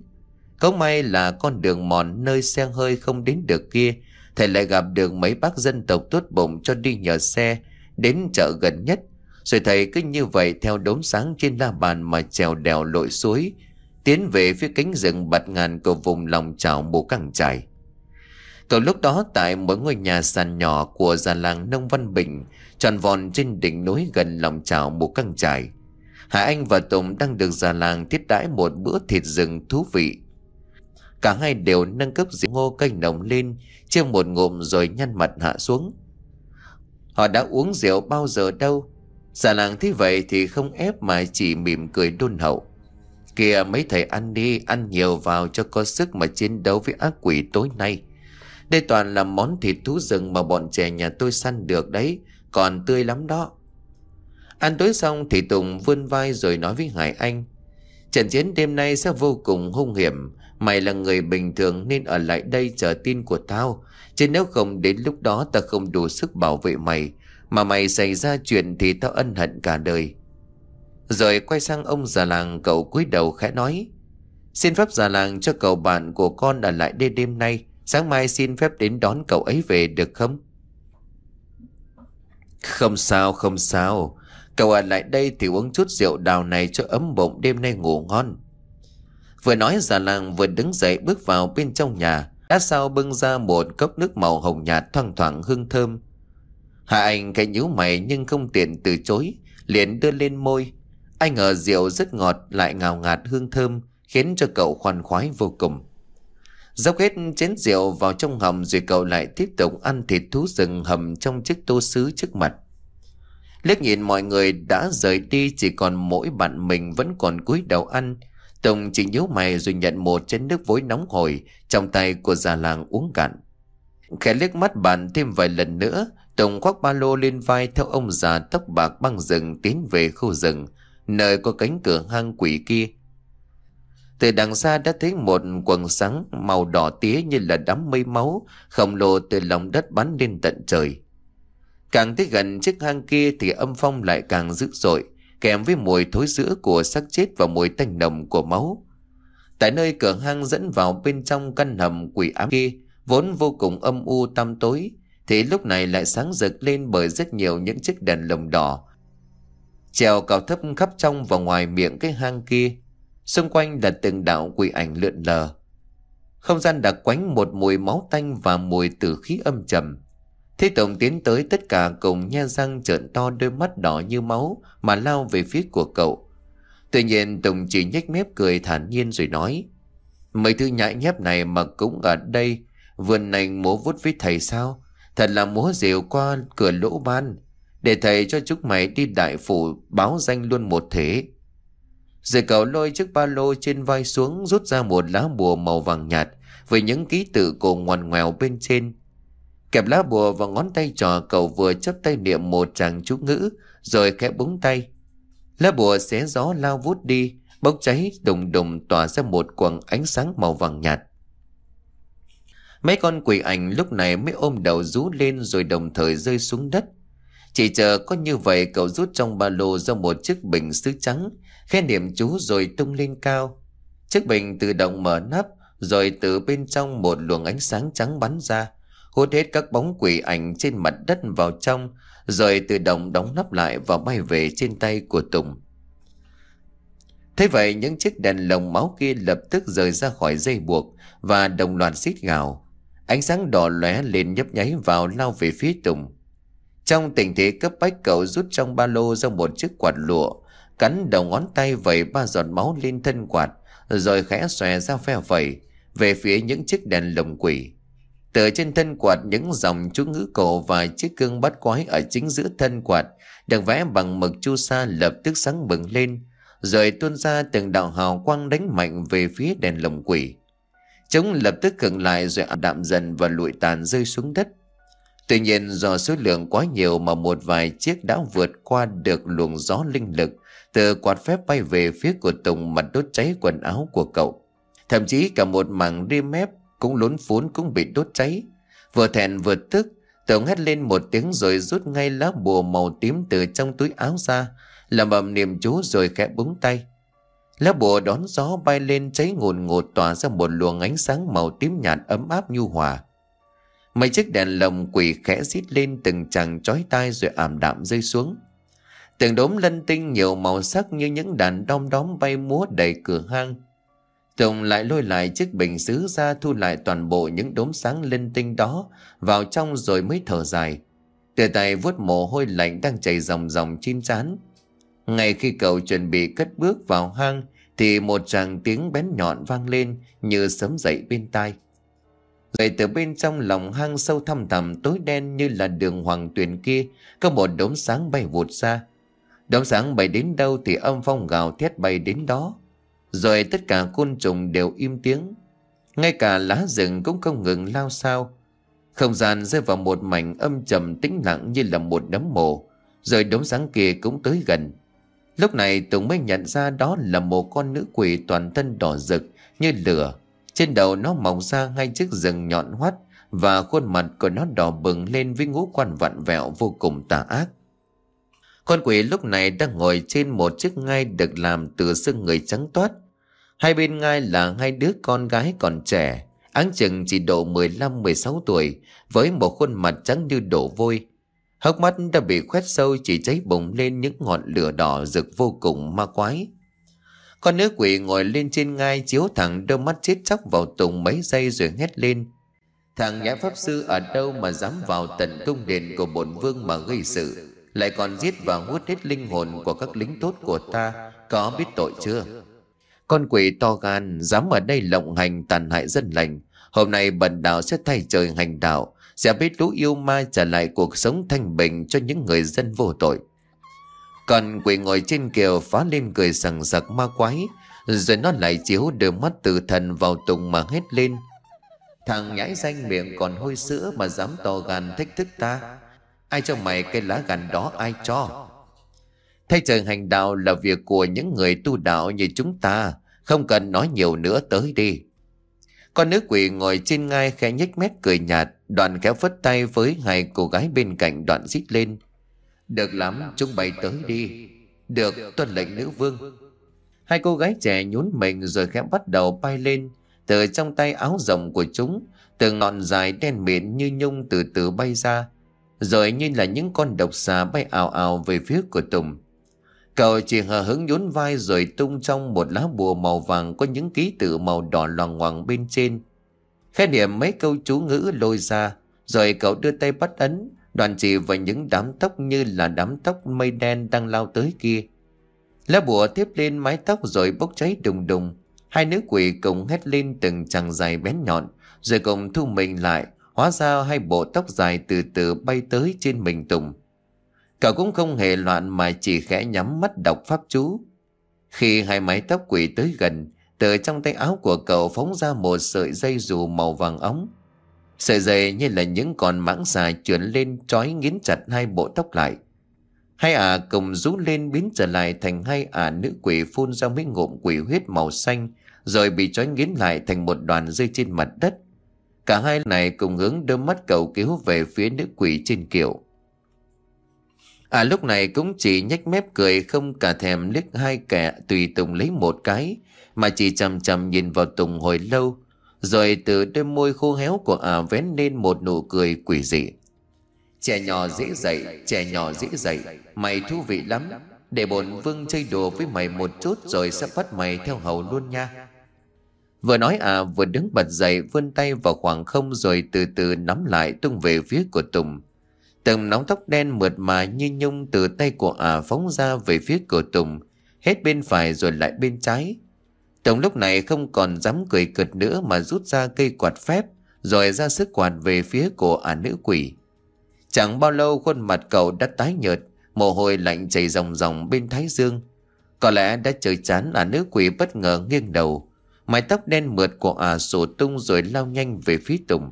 Có may là con đường mòn nơi xe hơi không đến được kia Thầy lại gặp được mấy bác dân tộc tuốt bụng cho đi nhờ xe Đến chợ gần nhất Rồi thầy cứ như vậy theo đốm sáng trên la bàn mà trèo đèo lội suối Tiến về phía cánh rừng bạt ngàn của vùng lòng trào mù căng trải Cầu lúc đó tại mỗi ngôi nhà sàn nhỏ của già làng Nông Văn Bình Tròn vòn trên đỉnh núi gần lòng trào mù căng trải Hải Anh và Tùng đang được già làng thiết đãi một bữa thịt rừng thú vị. Cả hai đều nâng cấp rượu ngô canh nồng lên, chia một ngụm rồi nhăn mặt hạ xuống. Họ đã uống rượu bao giờ đâu. Già làng thế vậy thì không ép mà chỉ mỉm cười đôn hậu. Kìa mấy thầy ăn đi, ăn nhiều vào cho có sức mà chiến đấu với ác quỷ tối nay. Đây toàn là món thịt thú rừng mà bọn trẻ nhà tôi săn được đấy, còn tươi lắm đó. Ăn tối xong thì Tùng vươn vai rồi nói với Hải Anh Trận chiến đêm nay sẽ vô cùng hung hiểm Mày là người bình thường nên ở lại đây chờ tin của tao Chứ nếu không đến lúc đó ta không đủ sức bảo vệ mày Mà mày xảy ra chuyện thì tao ân hận cả đời Rồi quay sang ông già làng cậu cúi đầu khẽ nói Xin phép già làng cho cậu bạn của con ở lại đây đêm nay Sáng mai xin phép đến đón cậu ấy về được không? Không sao, không sao Cậu ở lại đây thì uống chút rượu đào này cho ấm bụng đêm nay ngủ ngon. Vừa nói già làng vừa đứng dậy bước vào bên trong nhà. Đã sao bưng ra một cốc nước màu hồng nhạt thoang thoảng hương thơm. Hạ Anh cái nhíu mày nhưng không tiện từ chối. Liền đưa lên môi. Anh ngờ rượu rất ngọt lại ngào ngạt hương thơm khiến cho cậu khoan khoái vô cùng. Dốc hết chén rượu vào trong hầm rồi cậu lại tiếp tục ăn thịt thú rừng hầm trong chiếc tô sứ trước mặt. Liếc nhìn mọi người đã rời đi chỉ còn mỗi bạn mình vẫn còn cúi đầu ăn. Tùng chỉ nhíu mày rồi nhận một chén nước vối nóng hổi trong tay của già làng uống cạn. Khẽ liếc mắt bạn thêm vài lần nữa, Tùng khoác ba lô lên vai theo ông già tóc bạc băng rừng tiến về khu rừng, nơi có cánh cửa hang quỷ kia. Từ đằng xa đã thấy một quần sáng màu đỏ tía như là đám mây máu khổng lồ từ lòng đất bắn lên tận trời. Càng tới gần chiếc hang kia thì âm phong lại càng dữ dội, kèm với mùi thối rữa của xác chết và mùi tanh nồng của máu. Tại nơi cửa hang dẫn vào bên trong căn hầm quỷ ám kia, vốn vô cùng âm u tăm tối, thì lúc này lại sáng rực lên bởi rất nhiều những chiếc đèn lồng đỏ. Trèo cao thấp khắp trong và ngoài miệng cái hang kia, xung quanh là từng đạo quỷ ảnh lượn lờ. Không gian đặc quánh một mùi máu tanh và mùi tử khí âm trầm. Thế Tổng tiến tới tất cả cùng nhe răng trợn to đôi mắt đỏ như máu mà lao về phía của cậu. Tuy nhiên Tùng chỉ nhếch mép cười thản nhiên rồi nói. Mấy thứ nhãi nhép này mà cũng ở đây, vườn này múa vút với thầy sao? Thật là múa rìu qua cửa lỗ ban, để thầy cho chúng mày đi đại phủ báo danh luôn một thế. Rồi cậu lôi chiếc ba lô trên vai xuống rút ra một lá bùa màu vàng nhạt với những ký tự cổ ngoằn ngoèo bên trên Kẹp lá bùa vào ngón tay trò cậu vừa chấp tay niệm một tràng chú ngữ Rồi khẽ búng tay Lá bùa xé gió lao vút đi Bốc cháy đùng đùng tỏa ra một quầng ánh sáng màu vàng nhạt Mấy con quỷ ảnh lúc này mới ôm đầu rú lên rồi đồng thời rơi xuống đất Chỉ chờ có như vậy cậu rút trong ba lô ra một chiếc bình sứ trắng Khe niệm chú rồi tung lên cao Chiếc bình tự động mở nắp Rồi từ bên trong một luồng ánh sáng trắng bắn ra hút hết các bóng quỷ ảnh trên mặt đất vào trong, rồi tự động đóng nắp lại và bay về trên tay của Tùng. Thế vậy những chiếc đèn lồng máu kia lập tức rời ra khỏi dây buộc và đồng loạt xít gào. Ánh sáng đỏ lóe lên nhấp nháy vào lao về phía Tùng. Trong tình thế cấp bách cậu rút trong ba lô ra một chiếc quạt lụa, cắn đầu ngón tay vẩy ba giọt máu lên thân quạt, rồi khẽ xòe ra phe vẩy về phía những chiếc đèn lồng quỷ. Từ trên thân quạt những dòng chú ngữ cổ và chiếc cương bắt quái ở chính giữa thân quạt được vẽ bằng mực chu sa lập tức sáng bừng lên, rồi tuôn ra từng đạo hào quang đánh mạnh về phía đèn lồng quỷ. Chúng lập tức cường lại rồi ảm đạm dần và lụi tàn rơi xuống đất. Tuy nhiên do số lượng quá nhiều mà một vài chiếc đã vượt qua được luồng gió linh lực từ quạt phép bay về phía của Tùng mặt đốt cháy quần áo của cậu. Thậm chí cả một mảng ria mép cũng lốn phốn cũng bị đốt cháy. Vừa thẹn vừa tức, Tường hét lên một tiếng rồi rút ngay lá bùa màu tím từ trong túi áo ra, làm ầm niềm chú rồi khẽ búng tay. Lá bùa đón gió bay lên cháy ngồn ngột tỏa ra một luồng ánh sáng màu tím nhạt ấm áp nhu hòa. Mấy chiếc đèn lồng quỷ khẽ rít lên từng chàng chói tai rồi ảm đạm rơi xuống. Từng đốm lân tinh nhiều màu sắc như những đàn đom đóm bay múa đầy cửa hang. Tùng lại lôi lại chiếc bình xứ ra thu lại toàn bộ những đốm sáng linh tinh đó vào trong rồi mới thở dài. Từ tay vuốt mồ hôi lạnh đang chảy dòng dòng chim chán Ngay khi cậu chuẩn bị cất bước vào hang thì một tràng tiếng bén nhọn vang lên như sấm dậy bên tai. Rồi từ bên trong lòng hang sâu thăm thẳm tối đen như là đường hoàng tuyển kia có một đốm sáng bay vụt ra. Đốm sáng bay đến đâu thì âm phong gào thét bay đến đó. Rồi tất cả côn trùng đều im tiếng Ngay cả lá rừng cũng không ngừng lao sao Không gian rơi vào một mảnh âm trầm tĩnh lặng như là một đám mồ Rồi đống sáng kia cũng tới gần Lúc này Tùng mới nhận ra đó là một con nữ quỷ toàn thân đỏ rực như lửa Trên đầu nó mọc ra hai chiếc rừng nhọn hoắt Và khuôn mặt của nó đỏ bừng lên với ngũ quan vặn vẹo vô cùng tà ác con quỷ lúc này đang ngồi trên một chiếc ngai được làm từ xương người trắng toát. Hai bên ngai là hai đứa con gái còn trẻ, áng chừng chỉ độ 15-16 tuổi, với một khuôn mặt trắng như đổ vôi. Hốc mắt đã bị khoét sâu chỉ cháy bùng lên những ngọn lửa đỏ rực vô cùng ma quái. Con nữ quỷ ngồi lên trên ngai chiếu thẳng đôi mắt chết chóc vào Tùng mấy giây rồi hét lên. Thằng nhà pháp sư ở đâu mà dám vào tận cung đền của bổn vương mà gây sự lại còn giết và hút hết linh hồn của các lính tốt của ta có biết tội chưa con quỷ to gan dám ở đây lộng hành tàn hại dân lành hôm nay bần đạo sẽ thay trời hành đạo sẽ biết lũ yêu ma trả lại cuộc sống thanh bình cho những người dân vô tội còn quỷ ngồi trên kiều phá lên cười sằng sặc ma quái Rồi nó lại chiếu đôi mắt từ thần vào tùng mà hét lên Thằng nhãi danh miệng còn hôi sữa mà dám to gan thách thức ta Ai cho mày cây lá gần đó ai cho Thay trời hành đạo là việc của những người tu đạo như chúng ta Không cần nói nhiều nữa tới đi Con nữ quỷ ngồi trên ngai khẽ nhếch mép cười nhạt Đoạn kéo phất tay với hai cô gái bên cạnh đoạn rít lên Được lắm chúng bay tới đi Được tuân lệnh nữ vương Hai cô gái trẻ nhún mình rồi khẽ bắt đầu bay lên Từ trong tay áo rộng của chúng Từ ngọn dài đen mịn như nhung từ từ bay ra rồi như là những con độc xà bay ào ào về phía của Tùng Cậu chỉ hờ hứng nhún vai rồi tung trong một lá bùa màu vàng có những ký tự màu đỏ loằng ngoằng bên trên. Khẽ niệm mấy câu chú ngữ lôi ra, rồi cậu đưa tay bắt ấn, đoàn chỉ vào những đám tóc như là đám tóc mây đen đang lao tới kia. Lá bùa tiếp lên mái tóc rồi bốc cháy đùng đùng. Hai nữ quỷ cùng hét lên từng chàng dài bén nhọn, rồi cùng thu mình lại, Hóa ra hai bộ tóc dài từ từ bay tới trên mình Tùng. Cậu cũng không hề loạn mà chỉ khẽ nhắm mắt đọc pháp chú. Khi hai mái tóc quỷ tới gần, từ trong tay áo của cậu phóng ra một sợi dây dù màu vàng ống. Sợi dây như là những con mãng xà trườn lên trói nghiến chặt hai bộ tóc lại. Hai ả à cùng rú lên biến trở lại thành hai ả nữ quỷ phun ra mấy ngụm quỷ huyết màu xanh rồi bị trói nghiến lại thành một đoàn rơi trên mặt đất. Cả hai này cùng hướng đôi mắt cầu cứu về phía nữ quỷ trên kiệu. À lúc này cũng chỉ nhếch mép cười không cả thèm liếc hai kẻ tùy Tùng lấy một cái, mà chỉ chầm chầm nhìn vào Tùng hồi lâu, rồi từ đôi môi khô héo của à vén lên một nụ cười quỷ dị. Trẻ nhỏ dễ dậy, trẻ nhỏ dễ dậy, mày thú vị lắm, để bổn vương chơi đùa với mày một chút rồi sẽ bắt mày theo hầu luôn nha. Vừa nói à vừa đứng bật dậy vươn tay vào khoảng không rồi từ từ nắm lại tung về phía của Tùng. Từng nóng tóc đen mượt mà như nhung từ tay của à phóng ra về phía của Tùng, hết bên phải rồi lại bên trái. Tùng lúc này không còn dám cười cợt nữa mà rút ra cây quạt phép rồi ra sức quạt về phía của à nữ quỷ. Chẳng bao lâu khuôn mặt cậu đã tái nhợt, mồ hôi lạnh chảy ròng ròng bên thái dương. Có lẽ đã trời chán à nữ quỷ bất ngờ nghiêng đầu. Mái tóc đen mượt của ả sổ tung rồi lao nhanh về phía Tùng.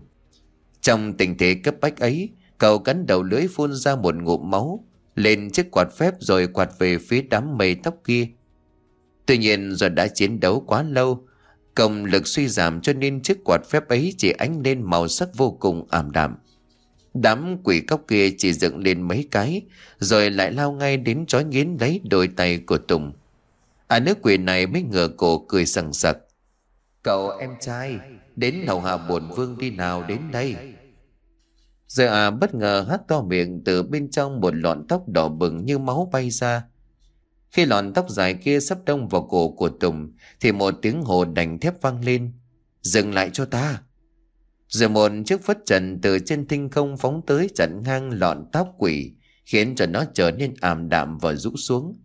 Trong tình thế cấp bách ấy, cậu cắn đầu lưỡi phun ra một ngụm máu, lên chiếc quạt phép rồi quạt về phía đám mây tóc kia. Tuy nhiên do đã chiến đấu quá lâu, công lực suy giảm cho nên chiếc quạt phép ấy chỉ ánh lên màu sắc vô cùng ảm đạm. Đám quỷ cóc kia chỉ dựng lên mấy cái, rồi lại lao ngay đến chói nghiến lấy đôi tay của Tùng. À nước quỷ này mới ngửa cổ cười sằng sặc. Cậu em trai Đến hầu hạ bổn vương đi nào đến đây Giờ dạ, à bất ngờ hắt to miệng Từ bên trong một lọn tóc đỏ bừng như máu bay ra Khi lọn tóc dài kia sắp đông vào cổ của Tùng Thì một tiếng hồ đành thép vang lên Dừng lại cho ta Rồi một chiếc phất trần từ trên tinh không phóng tới chặn ngang lọn tóc quỷ Khiến cho nó trở nên ảm đạm và rũ xuống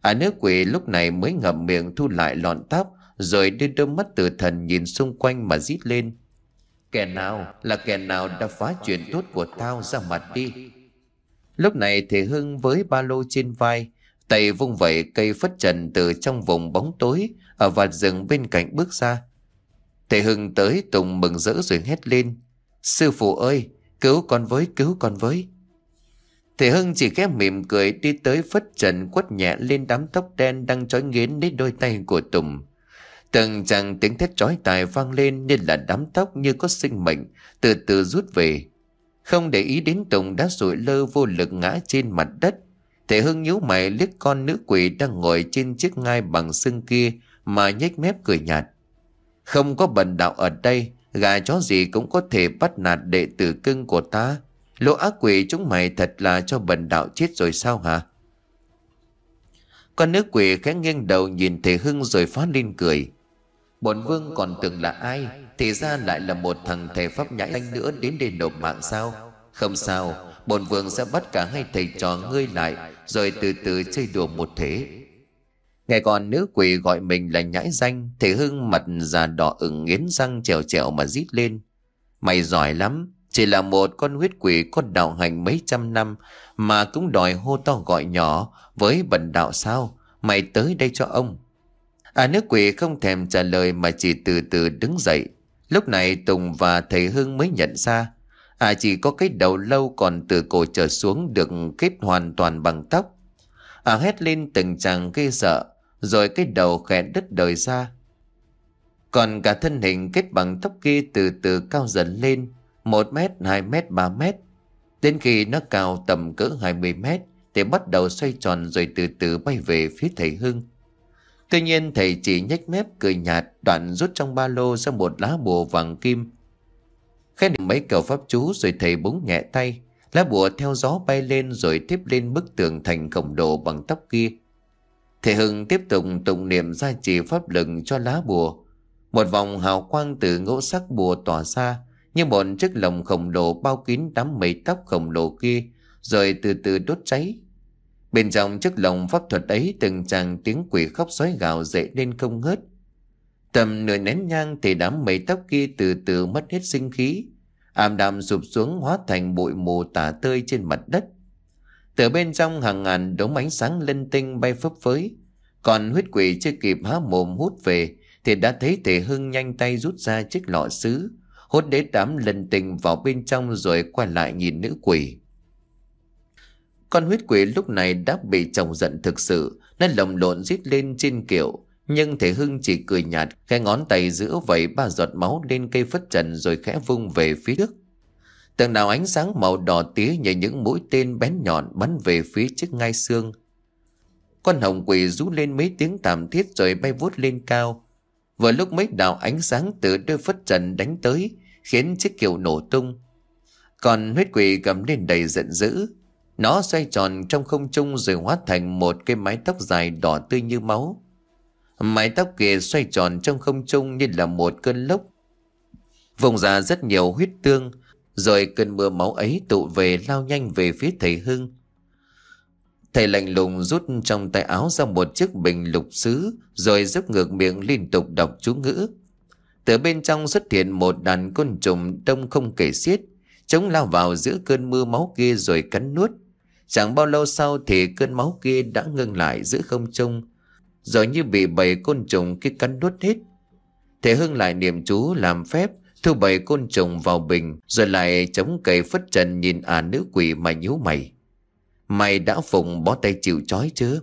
À nước quỷ lúc này mới ngậm miệng thu lại lọn tóc rồi đưa đôi mắt tử thần nhìn xung quanh mà rít lên kẻ nào là kẻ nào đã phá chuyện tốt của tao ra mặt đi lúc này thầy hưng với ba lô trên vai tay vung vẩy cây phất trần từ trong vùng bóng tối ở vạt rừng bên cạnh bước ra thầy hưng tới tùng mừng rỡ rồi hét lên sư phụ ơi cứu con với cứu con với Thầy Hưng chỉ khép mỉm cười đi tới phất trần quất nhẹ lên đám tóc đen đang trói nghiến đến đôi tay của Tùng. Từng chàng tiếng thét trói tài vang lên như là đám tóc như có sinh mệnh, từ từ rút về. Không để ý đến Tùng đã rụi lơ vô lực ngã trên mặt đất. Thể Hưng nhíu mày liếc con nữ quỷ đang ngồi trên chiếc ngai bằng xương kia mà nhếch mép cười nhạt. Không có bần đạo ở đây, gà chó gì cũng có thể bắt nạt đệ tử cưng của ta. Lỗ ác quỷ chúng mày thật là cho bần đạo chết rồi sao hả? Con nữ quỷ khẽ nghiêng đầu nhìn Thể Hưng rồi phát lên cười. Bổn vương còn từng là ai Thì ra lại là một thằng thầy pháp nhãi anh nữa Đến để nộp mạng sao Không sao Bổn vương sẽ bắt cả hai thầy trò ngươi lại Rồi từ từ chơi đùa một thế Ngày còn nữ quỷ gọi mình là nhãi danh Thì hưng mặt già đỏ ửng nghiến răng trèo trèo mà rít lên Mày giỏi lắm Chỉ là một con huyết quỷ có đạo hành mấy trăm năm Mà cũng đòi hô to gọi nhỏ Với bần đạo sao Mày tới đây cho ông À nước quỷ không thèm trả lời mà chỉ từ từ đứng dậy. Lúc này Tùng và thầy Hưng mới nhận ra. À chỉ có cái đầu lâu còn từ cổ trở xuống được kết hoàn toàn bằng tóc. À hét lên từng chàng ghê sợ, rồi cái đầu khẽ đứt đời ra. Còn cả thân hình kết bằng tóc kia từ từ cao dần lên, 1 mét, 2 mét, 3 mét. Đến khi nó cao tầm cỡ 20 mét thì bắt đầu xoay tròn rồi từ từ bay về phía thầy Hưng. Tuy nhiên thầy chỉ nhếch mép cười nhạt đoạn rút trong ba lô ra một lá bùa vàng kim. Khẽ niệm mấy cầu pháp chú rồi thầy búng nhẹ tay. Lá bùa theo gió bay lên rồi tiếp lên bức tường thành khổng độ bằng tóc kia. Thầy Hưng tiếp tục tụng niệm gia trì pháp lực cho lá bùa. Một vòng hào quang từ ngũ sắc bùa tỏa ra như một chiếc lồng khổng độ bao kín đám mây tóc khổng độ kia rồi từ từ đốt cháy Bên trong chiếc lồng pháp thuật ấy từng chàng tiếng quỷ khóc sói gào dậy lên không ngớt. Tầm nửa nén nhang thì đám mây tóc kia từ từ mất hết sinh khí. Ảm đạm sụp xuống hóa thành bụi mù tả tơi trên mặt đất. Từ bên trong hàng ngàn đống ánh sáng linh tinh bay phấp phới. Còn huyết quỷ chưa kịp há mồm hút về thì đã thấy thể hưng nhanh tay rút ra chiếc lọ sứ. hút đế đám linh tinh vào bên trong rồi quay lại nhìn nữ quỷ. Con huyết quỷ lúc này đã bị chồng giận thực sự, nó lồng lộn rít lên trên kiệu. Nhưng thể hưng chỉ cười nhạt, khẽ ngón tay giữa vẩy ba giọt máu lên cây phất trần rồi khẽ vung về phía đức Tầng nào ánh sáng màu đỏ tía như những mũi tên bén nhọn bắn về phía trước ngay xương. Con hồng quỷ rú lên mấy tiếng tạm thiết rồi bay vút lên cao. Vừa lúc mấy đạo ánh sáng từ đôi phất trần đánh tới, khiến chiếc kiệu nổ tung. Còn huyết quỷ cầm lên đầy giận dữ, nó xoay tròn trong không trung rồi hóa thành một cái mái tóc dài đỏ tươi như máu. Mái tóc kia xoay tròn trong không trung như là một cơn lốc. Vùng ra rất nhiều huyết tương, rồi cơn mưa máu ấy tụ về lao nhanh về phía thầy Hưng. Thầy lạnh lùng rút trong tay áo ra một chiếc bình lục xứ, rồi dốc ngược miệng liên tục đọc chú ngữ. Từ bên trong xuất hiện một đàn côn trùng đông không kể xiết, chúng lao vào giữa cơn mưa máu kia rồi cắn nuốt. Chẳng bao lâu sau thì cơn máu kia đã ngưng lại giữa không trung Rồi như bị bầy côn trùng kia cắn nuốt hết Thế Hưng lại niệm chú làm phép Thu bầy côn trùng vào bình Rồi lại chống cây phất trần nhìn à nữ quỷ mà nhíu mày Mày đã phụng bó tay chịu chói chưa?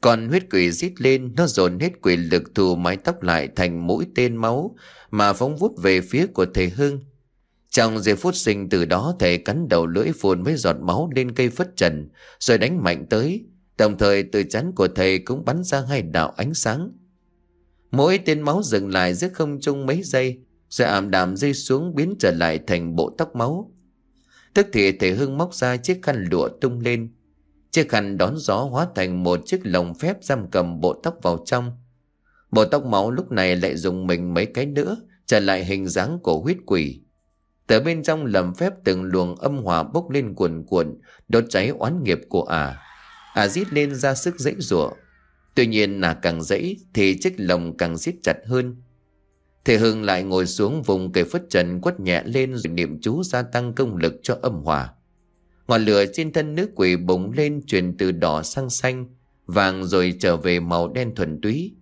Còn huyết quỷ rít lên, nó dồn hết quyền lực thù mái tóc lại thành mũi tên máu mà phóng vút về phía của thầy Hưng. Trong giây phút sinh từ đó thầy cắn đầu lưỡi phun mấy giọt máu lên cây phất trần rồi đánh mạnh tới. Đồng thời từ chắn của thầy cũng bắn ra hai đạo ánh sáng. Mỗi tên máu dừng lại giữa không trung mấy giây rồi ảm đạm rơi xuống biến trở lại thành bộ tóc máu. Tức thì thầy Hưng móc ra chiếc khăn lụa tung lên. Chiếc khăn đón gió hóa thành một chiếc lồng phép giam cầm bộ tóc vào trong. Bộ tóc máu lúc này lại dùng mình mấy cái nữa trở lại hình dáng của huyết quỷ. Từ bên trong lầm phép từng luồng âm hòa bốc lên cuồn cuộn, đốt cháy oán nghiệp của ả. À. Ả à rít lên ra sức dãy rủa Tuy nhiên là càng dãy thì chiếc lồng càng siết chặt hơn. Thế Hưng lại ngồi xuống vùng cây phất trần quất nhẹ lên rồi niệm chú gia tăng công lực cho âm hòa. Ngọn lửa trên thân nữ quỷ bùng lên chuyển từ đỏ sang xanh, vàng rồi trở về màu đen thuần túy.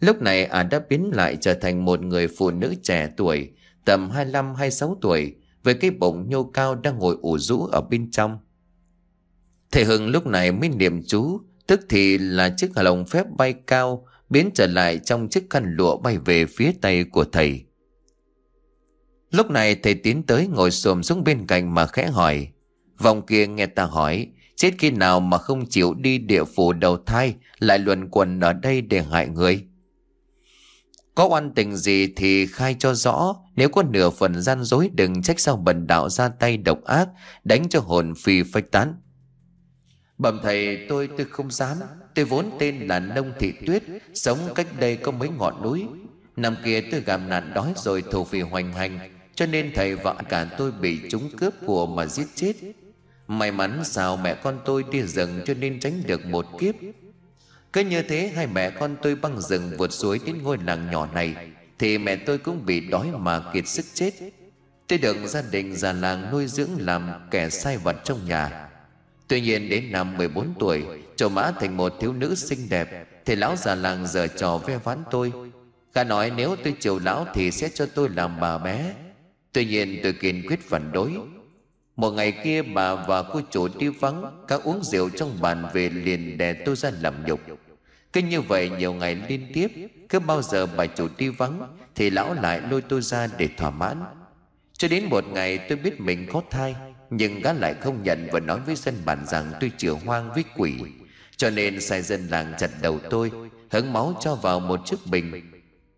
Lúc này ả à đã biến lại trở thành một người phụ nữ trẻ tuổi, tầm 25-26 tuổi, với cái bụng nhô cao đang ngồi ủ rũ ở bên trong. Thầy Hưng lúc này mới niệm chú, tức thì là chiếc hà lồng phép bay cao, biến trở lại trong chiếc khăn lụa bay về phía tay của thầy. Lúc này thầy tiến tới ngồi xồm xuống bên cạnh mà khẽ hỏi. Vòng kia nghe ta hỏi, chết khi nào mà không chịu đi địa phủ đầu thai lại luẩn quần ở đây để hại người? Có oan tình gì thì khai cho rõ, nếu có nửa phần gian dối đừng trách sao bần đạo ra tay độc ác, đánh cho hồn phi phách tán. Bẩm thầy tôi tôi không dám, tôi vốn tên là Nông Thị Tuyết, sống cách đây có mấy ngọn núi. Năm kia tôi gặp nạn đói rồi thổ phỉ hoành hành, cho nên thầy và cả tôi bị chúng cướp của mà giết chết. May mắn sao mẹ con tôi đi rừng cho nên tránh được một kiếp, cứ như thế hai mẹ con tôi băng rừng vượt suối đến ngôi làng nhỏ này Thì mẹ tôi cũng bị đói mà kiệt sức chết Tôi được gia đình già làng nuôi dưỡng làm kẻ sai vật trong nhà Tuy nhiên đến năm 14 tuổi Trổ mã thành một thiếu nữ xinh đẹp Thì lão già làng giờ trò ve ván tôi Gã nói nếu tôi chiều lão thì sẽ cho tôi làm bà bé Tuy nhiên tôi kiên quyết phản đối một ngày kia bà và cô chủ đi vắng Các uống rượu trong bàn về liền đè tôi ra làm nhục Cứ như vậy nhiều ngày liên tiếp Cứ bao giờ bà chủ đi vắng Thì lão lại lôi tôi ra để thỏa mãn Cho đến một ngày tôi biết mình có thai Nhưng gã lại không nhận và nói với dân bản rằng tôi chữa hoang với quỷ Cho nên sai dân làng chặt đầu tôi Hứng máu cho vào một chiếc bình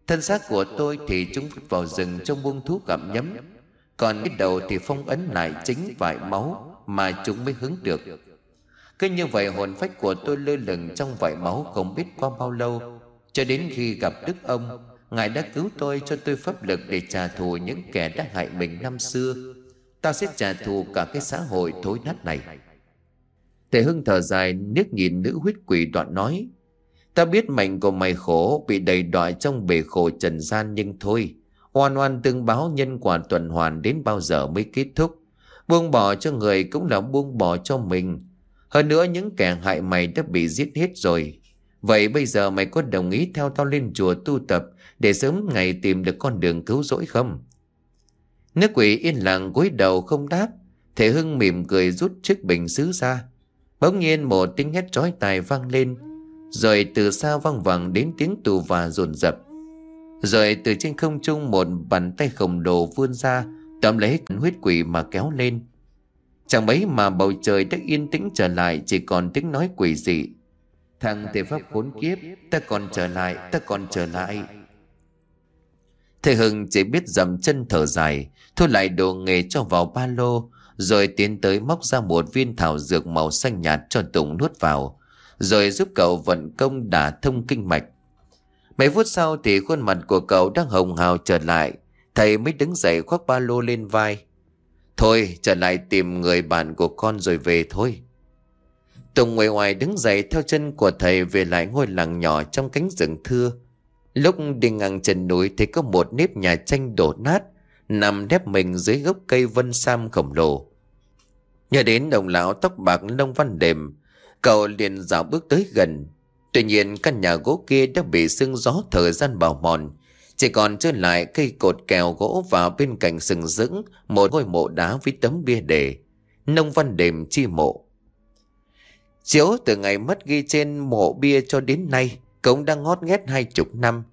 Thân xác của tôi thì chúng vứt vào rừng trong buông thuốc gặm nhấm còn cái đầu thì phong ấn lại chính vài máu Mà chúng mới hứng được Cứ như vậy hồn phách của tôi lơ lửng trong vải máu Không biết qua bao lâu Cho đến khi gặp Đức ông Ngài đã cứu tôi cho tôi pháp lực Để trả thù những kẻ đã hại mình năm xưa Ta sẽ trả thù cả cái xã hội thối nát này Tề Hưng thở dài nước nhìn nữ huyết quỷ đoạn nói Ta biết mệnh của mày khổ Bị đầy đọa trong bể khổ trần gian Nhưng thôi Oan oan tương báo nhân quả tuần hoàn đến bao giờ mới kết thúc. Buông bỏ cho người cũng là buông bỏ cho mình. Hơn nữa những kẻ hại mày đã bị giết hết rồi. Vậy bây giờ mày có đồng ý theo tao lên chùa tu tập để sớm ngày tìm được con đường cứu rỗi không? Nước quỷ yên lặng cúi đầu không đáp. Thể hưng mỉm cười rút chiếc bình sứ ra. Bỗng nhiên một tiếng hét trói tài vang lên. Rồi từ xa vang vẳng đến tiếng tù và rồn rập. Rồi từ trên không trung một bàn tay khổng lồ vươn ra Tóm lấy huyết quỷ mà kéo lên Chẳng mấy mà bầu trời đã yên tĩnh trở lại Chỉ còn tiếng nói quỷ dị Thằng tề pháp khốn kiếp Ta còn trở lại Ta còn trở lại Thầy Hưng chỉ biết dầm chân thở dài Thu lại đồ nghề cho vào ba lô Rồi tiến tới móc ra một viên thảo dược màu xanh nhạt cho Tùng nuốt vào Rồi giúp cậu vận công đả thông kinh mạch Mấy phút sau thì khuôn mặt của cậu đang hồng hào trở lại. Thầy mới đứng dậy khoác ba lô lên vai. Thôi trở lại tìm người bạn của con rồi về thôi. Tùng ngoài ngoài đứng dậy theo chân của thầy về lại ngôi làng nhỏ trong cánh rừng thưa. Lúc đi ngang chân núi thì có một nếp nhà tranh đổ nát, nằm nép mình dưới gốc cây vân sam khổng lồ. Nhờ đến đồng lão tóc bạc lông văn đềm, cậu liền dạo bước tới gần, Tuy nhiên căn nhà gỗ kia đã bị sương gió thời gian bào mòn Chỉ còn trơ lại cây cột kèo gỗ và bên cạnh sừng dững Một ngôi mộ đá với tấm bia đề Nông văn đềm chi mộ Chiếu từ ngày mất ghi trên mộ bia cho đến nay Cống đang ngót nghét hai chục năm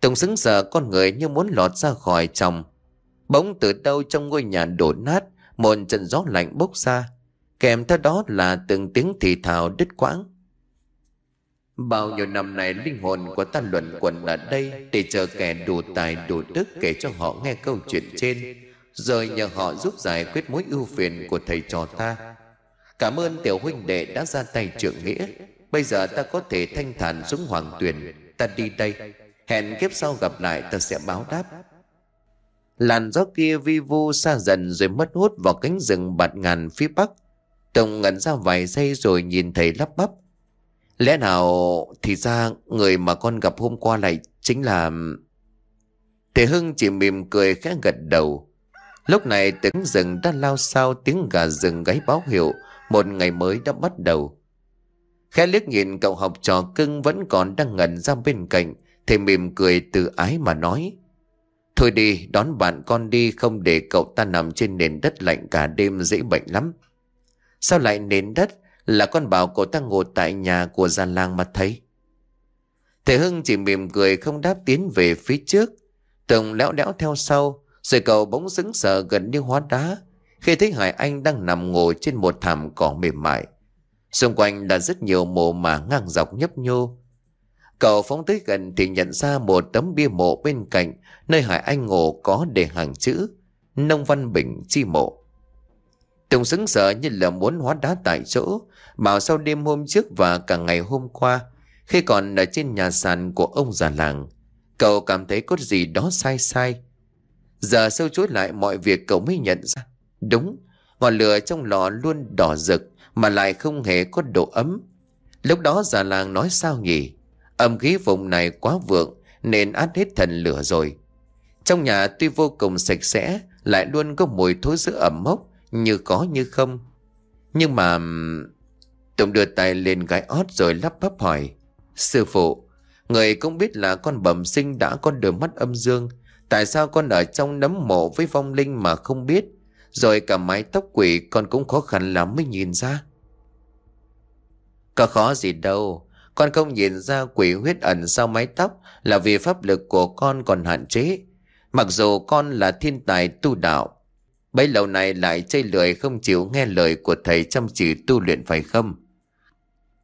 Tổng xứng sở con người như muốn lọt ra khỏi chồng Bỗng từ đâu trong ngôi nhà đổ nát Một trận gió lạnh bốc ra Kèm theo đó là từng tiếng thì thào đứt quãng Bao nhiêu năm nay linh hồn của ta luận quẩn ở đây để chờ kẻ đủ tài đủ đức kể cho họ nghe câu chuyện trên, rồi nhờ họ giúp giải quyết mối ưu phiền của thầy trò ta. Cảm ơn tiểu huynh đệ đã ra tay trượng nghĩa. Bây giờ ta có thể thanh thản xuống hoàng tuyển. Ta đi đây. Hẹn kiếp sau gặp lại ta sẽ báo đáp. Làn gió kia vi vu xa dần rồi mất hút vào cánh rừng bạt ngàn phía bắc. Tùng ngẩn ra vài giây rồi nhìn thấy lắp bắp. Lẽ nào thì ra người mà con gặp hôm qua lại chính là... Tề Hưng chỉ mỉm cười khẽ gật đầu. Lúc này tiếng rừng đã lao sao tiếng gà rừng gáy báo hiệu một ngày mới đã bắt đầu. Khẽ liếc nhìn cậu học trò cưng vẫn còn đang ngẩn ra bên cạnh thì mỉm cười từ ái mà nói. Thôi đi, đón bạn con đi không để cậu ta nằm trên nền đất lạnh cả đêm dễ bệnh lắm. Sao lại nền đất? Là con bảo cậu ta ngồi tại nhà của già làng mà thấy Thầy Hưng chỉ mỉm cười không đáp tiến về phía trước Tùng lẽo đẽo theo sau Rồi cậu bỗng sững sợ gần như hóa đá Khi thấy Hải Anh đang nằm ngồi trên một thảm cỏ mềm mại Xung quanh là rất nhiều mộ mà ngang dọc nhấp nhô Cậu phóng tới gần thì nhận ra một tấm bia mộ bên cạnh Nơi Hải Anh ngộ có để hàng chữ Nông Văn Bình chi mộ Tùng sững sợ như là muốn hóa đá tại chỗ Bảo sau đêm hôm trước và cả ngày hôm qua Khi còn ở trên nhà sàn của ông già làng Cậu cảm thấy có gì đó sai sai Giờ sâu chuỗi lại mọi việc cậu mới nhận ra Đúng Ngọn lửa trong lò luôn đỏ rực Mà lại không hề có độ ấm Lúc đó già làng nói sao nhỉ Âm khí vùng này quá vượng Nên át hết thần lửa rồi Trong nhà tuy vô cùng sạch sẽ Lại luôn có mùi thối giữa ẩm mốc Như có như không Nhưng mà Tùng đưa tay lên gái ót rồi lắp bắp hỏi. Sư phụ, người cũng biết là con bẩm sinh đã có đôi mắt âm dương. Tại sao con ở trong nấm mộ với vong linh mà không biết? Rồi cả mái tóc quỷ con cũng khó khăn lắm mới nhìn ra. Có khó gì đâu. Con không nhìn ra quỷ huyết ẩn sau mái tóc là vì pháp lực của con còn hạn chế. Mặc dù con là thiên tài tu đạo, bấy lâu này lại chây lười không chịu nghe lời của thầy chăm chỉ tu luyện phải không?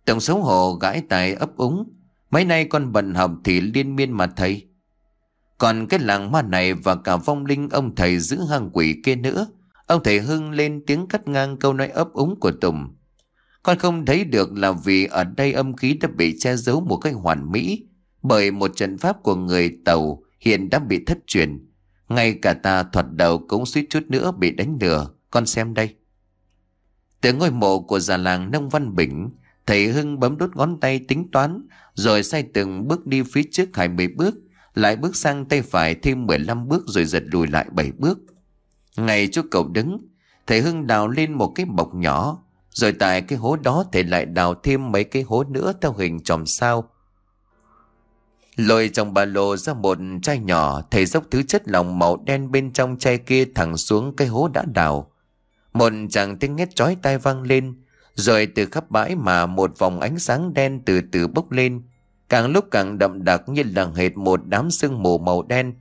Tổng xấu hổ gãi tài ấp úng. Mấy nay con bận học thì liên miên mà thầy. Còn cái làng ma này và cả vong linh ông thầy giữ hàng quỷ kia nữa. Ông thầy hưng lên tiếng cắt ngang câu nói ấp úng của Tùng. Con không thấy được là vì ở đây âm khí đã bị che giấu một cách hoàn mỹ bởi một trận pháp của người tàu hiện đã bị thất truyền. Ngay cả ta thoạt đầu cũng suýt chút nữa bị đánh lừa. Con xem đây. Từ ngôi mộ của già làng Nông Văn Bình, Thầy Hưng bấm đốt ngón tay tính toán, rồi sai từng bước đi phía trước 20 bước, lại bước sang tay phải thêm 15 bước rồi giật lùi lại 7 bước. Ngày chỗ cậu đứng, thầy Hưng đào lên một cái bọc nhỏ, rồi tại cái hố đó thầy lại đào thêm mấy cái hố nữa theo hình tròm sao. Lôi trong ba lô ra một chai nhỏ, thầy dốc thứ chất lòng màu đen bên trong chai kia thẳng xuống cái hố đã đào. Một chàng tiếng nghét chói tai vang lên, rồi từ khắp bãi mà một vòng ánh sáng đen từ từ bốc lên Càng lúc càng đậm đặc như là hệt một đám sương mù màu đen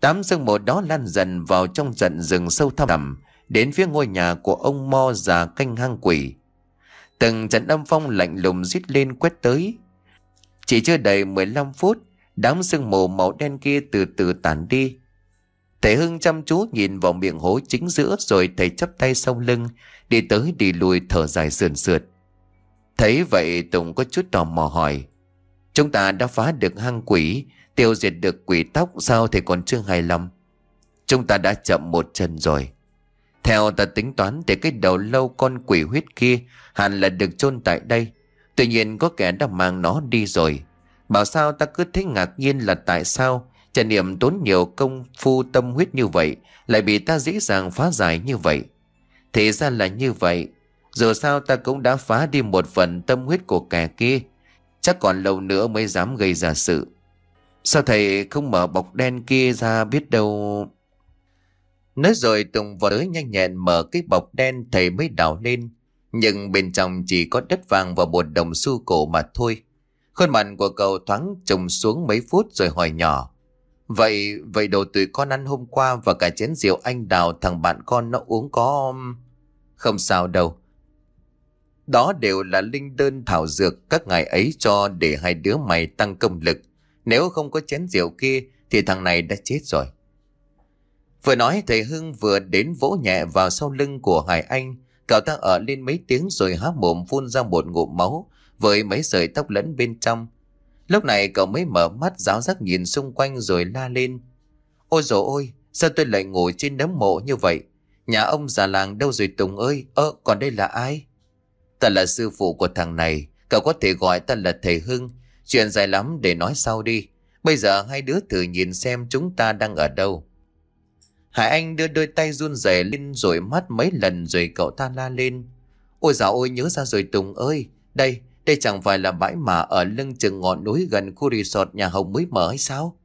Đám sương mù đó lan dần vào trong trận rừng sâu thẳm Đến phía ngôi nhà của ông Mo già canh hang quỷ Từng trận âm phong lạnh lùng rít lên quét tới Chỉ chưa đầy 15 phút Đám sương mù màu đen kia từ từ tản đi Thầy Hưng chăm chú nhìn vào miệng hố chính giữa rồi thầy chắp tay sau lưng, đi tới đi lui thở dài sườn sượt. Thấy vậy Tùng có chút tò mò hỏi. Chúng ta đã phá được hang quỷ, tiêu diệt được quỷ tóc sao thì còn chưa hài lòng? Chúng ta đã chậm một chân rồi. Theo ta tính toán thì cái đầu lâu con quỷ huyết kia hẳn là được chôn tại đây. Tuy nhiên có kẻ đã mang nó đi rồi. Bảo sao ta cứ thấy ngạc nhiên là tại sao Trần Niệm tốn nhiều công phu tâm huyết như vậy Lại bị ta dễ dàng phá giải như vậy Thế ra là như vậy Dù sao ta cũng đã phá đi một phần tâm huyết của kẻ kia Chắc còn lâu nữa mới dám gây ra sự Sao thầy không mở bọc đen kia ra biết đâu Nói rồi Tùng vào tới nhanh nhẹn mở cái bọc đen thầy mới đào lên Nhưng bên trong chỉ có đất vàng và một đồng xu cổ mà thôi Khuôn mặt của cậu thoáng trùng xuống mấy phút rồi hỏi nhỏ Vậy, vậy đồ tụi con ăn hôm qua và cả chén rượu anh đào thằng bạn con nó uống có... Um, không sao đâu. Đó đều là linh đơn thảo dược các ngài ấy cho để hai đứa mày tăng công lực. Nếu không có chén rượu kia thì thằng này đã chết rồi. Vừa nói thầy Hưng vừa đến vỗ nhẹ vào sau lưng của Hải Anh. Cậu ta ở lên mấy tiếng rồi há mồm phun ra một ngụm máu với mấy sợi tóc lẫn bên trong. Lúc này cậu mới mở mắt giáo giác nhìn xung quanh rồi la lên. Ôi dồi ôi, sao tôi lại ngồi trên đống mộ như vậy? Nhà ông già làng đâu rồi Tùng ơi? Ơ, còn đây là ai? Ta là sư phụ của thằng này, cậu có thể gọi ta là thầy Hưng. Chuyện dài lắm để nói sau đi. Bây giờ hai đứa thử nhìn xem chúng ta đang ở đâu. Hải Anh đưa đôi tay run rẩy lên rồi mắt mấy lần rồi cậu ta la lên. Ôi dạo ôi nhớ ra rồi Tùng ơi, đây, đây chẳng phải là bãi mà ở lưng chừng ngọn núi gần khu resort nhà Hồng mới mở hay sao?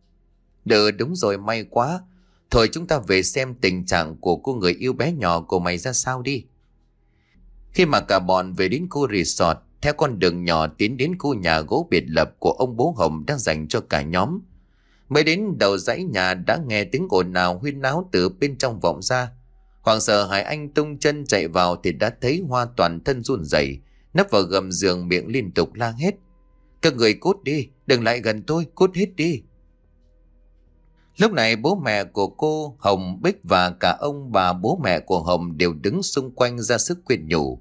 Được đúng rồi may quá. Thôi chúng ta về xem tình trạng của cô người yêu bé nhỏ của mày ra sao đi. Khi mà cả bọn về đến khu resort, theo con đường nhỏ tiến đến khu nhà gỗ biệt lập của ông bố Hồng đang dành cho cả nhóm. Mới đến đầu dãy nhà đã nghe tiếng ồn nào huyên náo từ bên trong vọng ra. Hoàng sợ Hải Anh tung chân chạy vào thì đã thấy Hoa toàn thân run rẩy Nắp vào gầm giường miệng liên tục la hét. Các người cút đi, đừng lại gần tôi, cút hết đi. Lúc này bố mẹ của cô, Hồng Bích và cả ông bà bố mẹ của Hồng đều đứng xung quanh ra sức khuyên nhủ.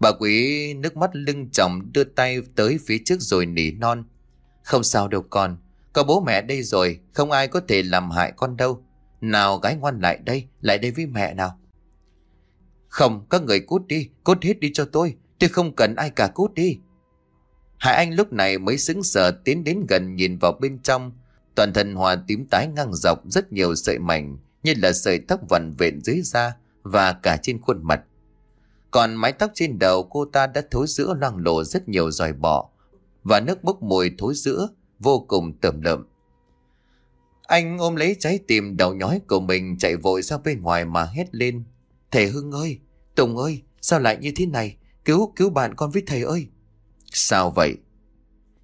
Bà quý nước mắt lưng chồng đưa tay tới phía trước rồi nỉ non. Không sao đâu con, có bố mẹ đây rồi, không ai có thể làm hại con đâu. Nào gái ngoan lại đây, lại đây với mẹ nào. Không, các người cút đi, cút hết đi cho tôi, Tôi không cần ai cả cút đi. Hải Anh lúc này mới xứng sở tiến đến gần nhìn vào bên trong. Toàn thân Hòa tím tái ngang dọc rất nhiều sợi mảnh như là sợi tóc vằn vện dưới da và cả trên khuôn mặt. Còn mái tóc trên đầu cô ta đã thối giữa loang lộ rất nhiều dòi bọ và nước bốc mùi thối giữa vô cùng tẩm lợm. Anh ôm lấy trái tim đầu nhói của mình chạy vội ra bên ngoài mà hét lên. Thầy Hưng ơi, Tùng ơi, sao lại như thế này? Cứu, cứu bạn con với thầy ơi Sao vậy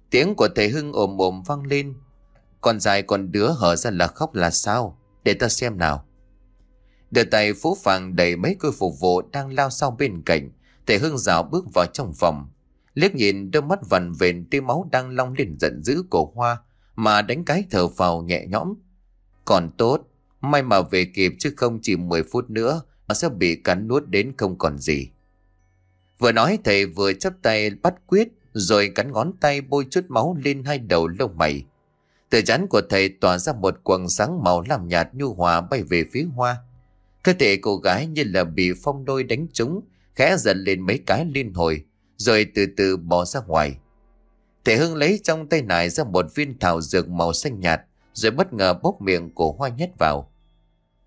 Tiếng của thầy Hưng ồm ồm vang lên Còn dài còn đứa hở ra là khóc là sao Để ta xem nào Đưa tay phú phàng đầy mấy cô phục vụ Đang lao sau bên cạnh Thầy Hưng rào bước vào trong phòng liếc nhìn đôi mắt vằn vện tia máu đang long lên giận dữ cổ hoa mà đánh cái thở vào nhẹ nhõm còn tốt may mà về kịp chứ không chỉ 10 phút nữa mà sẽ bị cắn nuốt đến không còn gì Vừa nói thầy vừa chắp tay bắt quyết rồi cắn ngón tay bôi chút máu lên hai đầu lông mày. Từ chán của thầy tỏa ra một quần sáng màu làm nhạt nhu hòa bay về phía hoa. Cơ thể cô gái như là bị phong đôi đánh trúng, khẽ giật lên mấy cái liên hồi, rồi từ từ bỏ ra ngoài. Thầy Hưng lấy trong tay nải ra một viên thảo dược màu xanh nhạt, rồi bất ngờ bốc miệng của hoa nhét vào.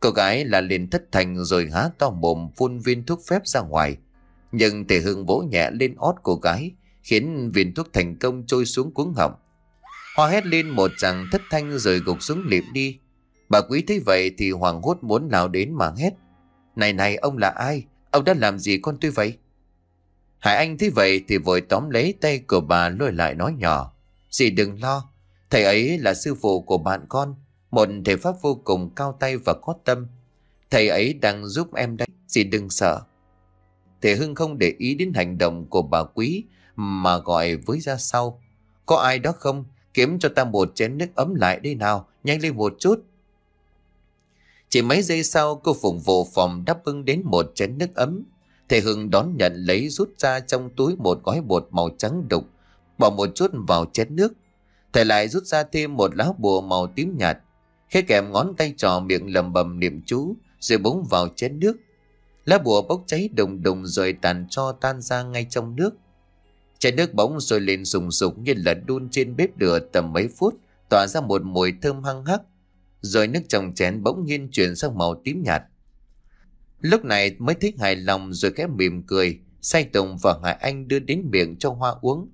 Cô gái là liền thất thành rồi há to mồm phun viên thuốc phép ra ngoài. Nhưng Tề hương vỗ nhẹ lên ót cô gái Khiến viên thuốc thành công trôi xuống cuống họng Hoa hét lên một chàng thất thanh rồi gục xuống liệm đi Bà quý thấy vậy thì hoàng hốt muốn lao đến mà hét Này này ông là ai? Ông đã làm gì con tôi vậy? Hải Anh thấy vậy thì vội tóm lấy tay của bà lôi lại nói nhỏ Dì đừng lo Thầy ấy là sư phụ của bạn con Một thể pháp vô cùng cao tay và có tâm Thầy ấy đang giúp em đấy Dì đừng sợ thế Hưng không để ý đến hành động của bà Quý mà gọi với ra sau. Có ai đó không? Kiếm cho ta một chén nước ấm lại đây nào, nhanh lên một chút. Chỉ mấy giây sau cô phụng vụ phòng đáp ứng đến một chén nước ấm. thế Hưng đón nhận lấy rút ra trong túi một gói bột màu trắng đục, bỏ một chút vào chén nước. Thầy lại rút ra thêm một lá bùa màu tím nhạt, khẽ kèm ngón tay trò miệng lầm bầm niệm chú, rồi búng vào chén nước. Lá bùa bốc cháy đùng đùng rồi tàn cho tan ra ngay trong nước. Chai nước bóng rồi lên sùng sục như là đun trên bếp lửa tầm mấy phút, tỏa ra một mùi thơm hăng hắc. Rồi nước trong chén bỗng nhiên chuyển sang màu tím nhạt. Lúc này mới thích hài lòng rồi khẽ mỉm cười, say tùng và Hải Anh đưa đến miệng cho Hoa uống.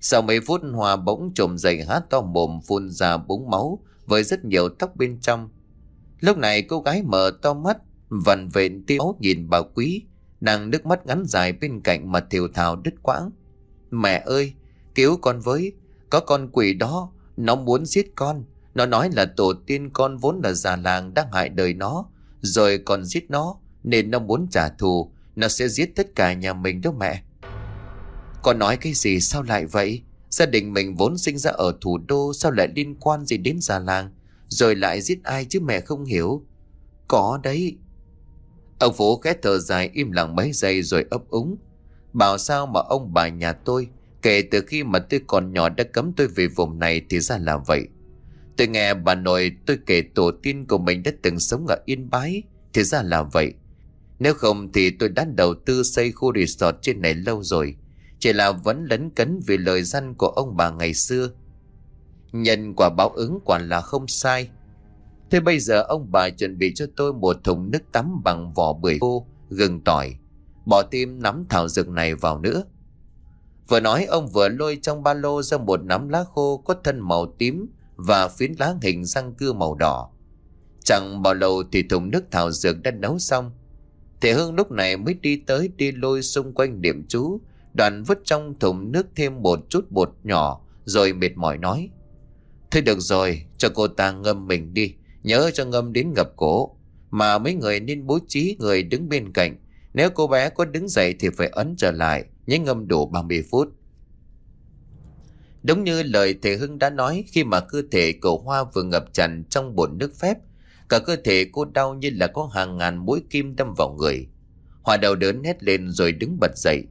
Sau mấy phút Hoa bỗng trồm dậy hát to mồm phun ra búng máu với rất nhiều tóc bên trong. Lúc này cô gái mở to mắt Vằn vện tiêu nhìn bà quý Nàng nước mắt ngắn dài bên cạnh mà thiểu thào đứt quãng Mẹ ơi Cứu con với Có con quỷ đó Nó muốn giết con Nó nói là tổ tiên con vốn là già làng đang hại đời nó Rồi còn giết nó Nên nó muốn trả thù Nó sẽ giết tất cả nhà mình đó mẹ Con nói cái gì sao lại vậy Gia đình mình vốn sinh ra ở thủ đô Sao lại liên quan gì đến già làng Rồi lại giết ai chứ mẹ không hiểu Có đấy Ông Phú khét thở dài im lặng mấy giây rồi ấp úng. Bảo sao mà ông bà nhà tôi, kể từ khi mà tôi còn nhỏ đã cấm tôi về vùng này thì ra là vậy. Tôi nghe bà nội tôi kể tổ tiên của mình đã từng sống ở Yên Bái, thì ra là vậy. Nếu không thì tôi đã đầu tư xây khu resort trên này lâu rồi, chỉ là vẫn lấn cấn vì lời dân của ông bà ngày xưa. Nhân quả báo ứng quả là không sai, Thế bây giờ ông bà chuẩn bị cho tôi một thùng nước tắm bằng vỏ bưởi khô, gừng tỏi. Bỏ tim nắm thảo dược này vào nữa. Vừa nói ông vừa lôi trong ba lô ra một nắm lá khô có thân màu tím và phiến lá hình răng cưa màu đỏ. Chẳng bao lâu thì thùng nước thảo dược đã nấu xong. Thầy Hương lúc này mới đi tới đi lôi xung quanh điểm chú, đoàn vứt trong thùng nước thêm một chút bột nhỏ rồi mệt mỏi nói. Thế được rồi, cho cô ta ngâm mình đi. Nhớ cho ngâm đến ngập cổ Mà mấy người nên bố trí người đứng bên cạnh Nếu cô bé có đứng dậy thì phải ấn trở lại Nhớ ngâm đủ 30 phút Đúng như lời thầy Hưng đã nói Khi mà cơ thể cậu Hoa vừa ngập tràn trong bồn nước phép Cả cơ thể cô đau như là có hàng ngàn mũi kim đâm vào người Hòa đầu đớn hét lên rồi đứng bật dậy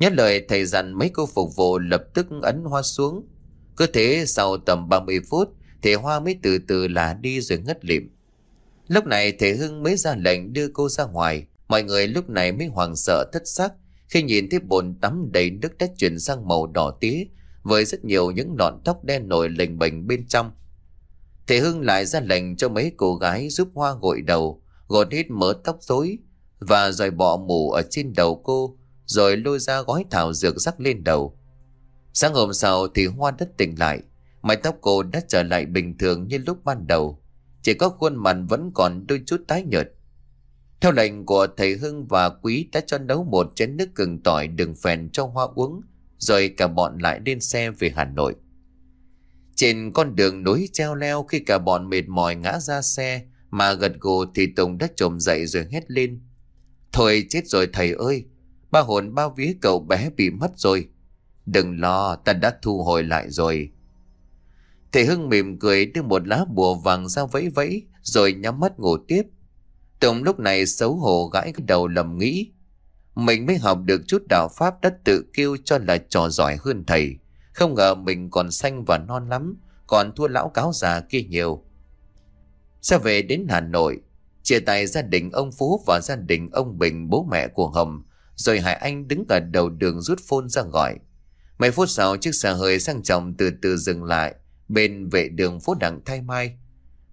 Nhớ lời thầy dặn mấy cô phục vụ lập tức ấn hoa xuống cơ thể sau tầm 30 phút Thầy Hoa mới từ từ là đi rồi ngất lịm. Lúc này thầy Hưng mới ra lệnh đưa cô ra ngoài. Mọi người lúc này mới hoảng sợ thất sắc khi nhìn thấy bồn tắm đầy nước đã chuyển sang màu đỏ tía với rất nhiều những nọn tóc đen nổi lềnh bềnh bên trong. Thầy Hưng lại ra lệnh cho mấy cô gái giúp Hoa gội đầu, gột hết mớ tóc rối và rồi bọ mũ ở trên đầu cô rồi lôi ra gói thảo dược rắc lên đầu. Sáng hôm sau thì Hoa đất tỉnh lại, Mái tóc cô đã trở lại bình thường như lúc ban đầu Chỉ có khuôn mặt vẫn còn đôi chút tái nhợt Theo lệnh của thầy Hưng và Quý đã cho nấu một chén nước gừng tỏi đừng phèn cho hoa uống Rồi cả bọn lại lên xe về Hà Nội Trên con đường núi treo leo khi cả bọn mệt mỏi ngã ra xe Mà gật gù thì Tùng đã trồm dậy rồi hét lên Thôi chết rồi thầy ơi Ba hồn ba vía cậu bé bị mất rồi Đừng lo ta đã thu hồi lại rồi Thầy Hưng mỉm cười đưa một lá bùa vàng ra vẫy vẫy rồi nhắm mắt ngủ tiếp. Tùng lúc này xấu hổ gãi cái đầu lầm nghĩ. Mình mới học được chút đạo Pháp đã tự kêu cho là trò giỏi hơn thầy. Không ngờ mình còn xanh và non lắm, còn thua lão cáo già kia nhiều. Sẽ về đến Hà Nội, chia tay gia đình ông Phú và gia đình ông Bình bố mẹ của Hồng, rồi Hải Anh đứng ở đầu đường rút phôn ra gọi. Mấy phút sau chiếc xe hơi sang trọng từ từ dừng lại, bên vệ đường phố đặng thay mai.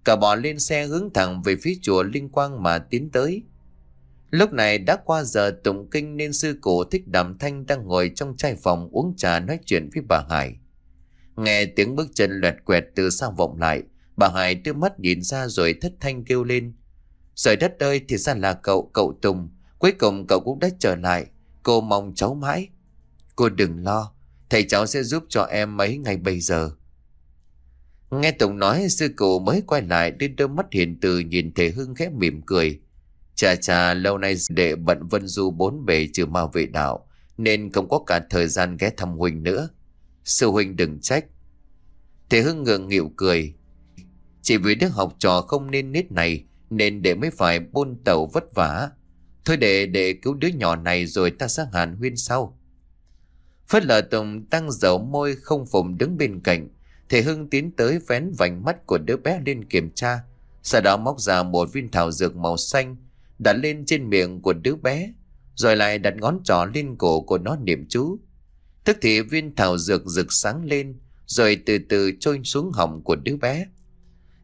Cả bọn lên xe hướng thẳng về phía chùa Linh Quang mà tiến tới. Lúc này đã qua giờ tụng kinh nên sư cổ thích đàm thanh đang ngồi trong chai phòng uống trà nói chuyện với bà Hải. Nghe tiếng bước chân loẹt quẹt từ xa vọng lại, bà Hải đưa mắt nhìn ra rồi thất thanh kêu lên. Trời đất ơi thì ra là cậu, cậu Tùng. Cuối cùng cậu cũng đã trở lại. Cô mong cháu mãi. Cô đừng lo, thầy cháu sẽ giúp cho em mấy ngày bây giờ. Nghe Tùng nói sư cụ mới quay lại đến đôi mắt hiền từ nhìn Thế Hưng khẽ mỉm cười. Chà chà lâu nay đệ bận vân du bốn bề trừ ma vệ đạo nên không có cả thời gian ghé thăm Huynh nữa. Sư Huynh đừng trách. Thế Hưng ngượng nghịu cười. Chỉ vì đứa học trò không nên nết này nên đệ mới phải buôn tàu vất vả. Thôi để để cứu đứa nhỏ này rồi ta sẽ hàn huyên sau. Phất lờ Tùng tăng dầu môi không phùng đứng bên cạnh. Thầy Hưng tiến tới vén vành mắt của đứa bé lên kiểm tra. Sau đó móc ra một viên thảo dược màu xanh, đặt lên trên miệng của đứa bé, rồi lại đặt ngón trỏ lên cổ của nó niệm chú. Tức thì viên thảo dược rực sáng lên, rồi từ từ trôi xuống họng của đứa bé.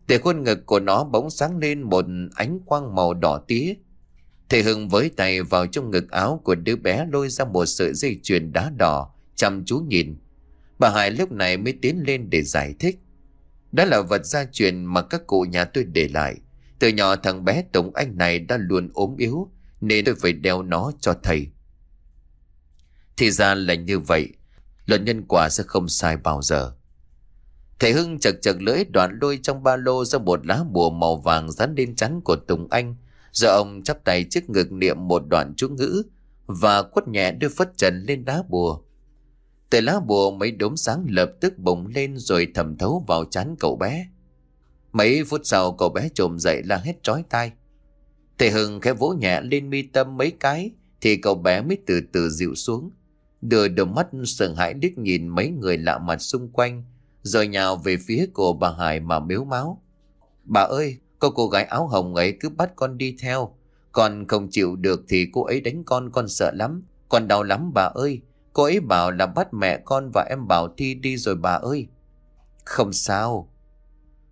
Từ khuôn ngực của nó bỗng sáng lên một ánh quang màu đỏ tía. Thầy Hưng với tay vào trong ngực áo của đứa bé lôi ra một sợi dây chuyền đá đỏ, chăm chú nhìn. Bà Hải lúc này mới tiến lên để giải thích. Đó là vật gia truyền mà các cụ nhà tôi để lại. Từ nhỏ thằng bé Tống Anh này đã luôn ốm yếu, nên tôi phải đeo nó cho thầy. Thì ra là như vậy, luật nhân quả sẽ không sai bao giờ. Thầy Hưng chật chật lưỡi đoạn lôi trong ba lô ra một lá bùa màu vàng dán lên chắn của Tùng Anh. Giờ ông chắp tay trước ngực niệm một đoạn chú ngữ và quất nhẹ đưa phất trần lên đá bùa. Từ lá bùa mấy đốm sáng lập tức bùng lên rồi thẩm thấu vào chán cậu bé. Mấy phút sau cậu bé trồm dậy la hết trói tai. Thầy Hưng khẽ vỗ nhẹ lên mi tâm mấy cái thì cậu bé mới từ từ dịu xuống. Đưa đôi mắt sợ hãi đích nhìn mấy người lạ mặt xung quanh rồi nhào về phía của bà Hải mà miếu máu. Bà ơi, cô cô gái áo hồng ấy cứ bắt con đi theo. Con không chịu được thì cô ấy đánh con, con sợ lắm. Con đau lắm bà ơi, Cô ấy bảo là bắt mẹ con và em Bảo Thi đi rồi bà ơi. Không sao.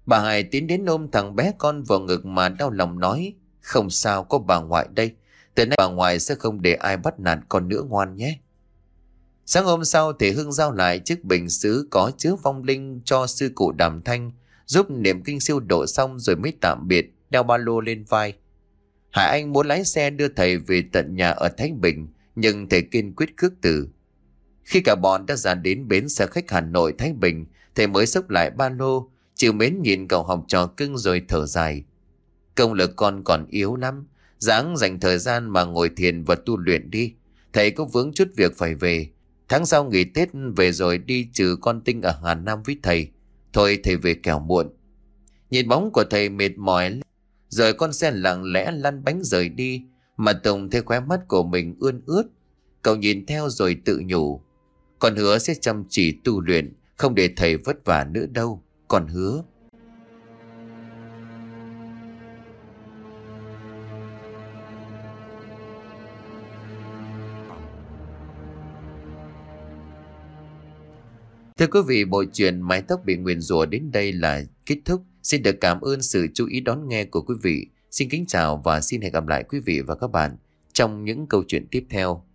Bà Hải tiến đến ôm thằng bé con vào ngực mà đau lòng nói. Không sao có bà ngoại đây. Từ nay bà ngoại sẽ không để ai bắt nạt con nữa ngoan nhé. Sáng hôm sau thì Hưng giao lại chiếc bình xứ có chứa vong linh cho sư cụ Đàm Thanh giúp niệm kinh siêu độ xong rồi mới tạm biệt đeo ba lô lên vai. Hải Anh muốn lái xe đưa thầy về tận nhà ở Thái Bình nhưng thầy kiên quyết khước từ. Khi cả bọn đã ra đến bến xe khách Hà Nội Thái Bình, thầy mới xốc lại ba lô, chịu mến nhìn cậu học trò cưng rồi thở dài. Công lực con còn yếu lắm, dáng dành thời gian mà ngồi thiền và tu luyện đi. Thầy có vướng chút việc phải về. Tháng sau nghỉ Tết về rồi đi trừ con tinh ở Hà Nam với thầy. Thôi thầy về kẻo muộn. Nhìn bóng của thầy mệt mỏi, rồi con sen lặng lẽ lăn bánh rời đi, mà Tùng thấy khóe mắt của mình ươn ướt. Cậu nhìn theo rồi tự nhủ. Con hứa sẽ chăm chỉ tu luyện Không để thầy vất vả nữa đâu Con hứa Thưa quý vị, bộ truyện Mái tóc bị nguyền rủa đến đây là kết thúc. Xin được cảm ơn sự chú ý đón nghe của quý vị. Xin kính chào và xin hẹn gặp lại quý vị và các bạn trong những câu chuyện tiếp theo.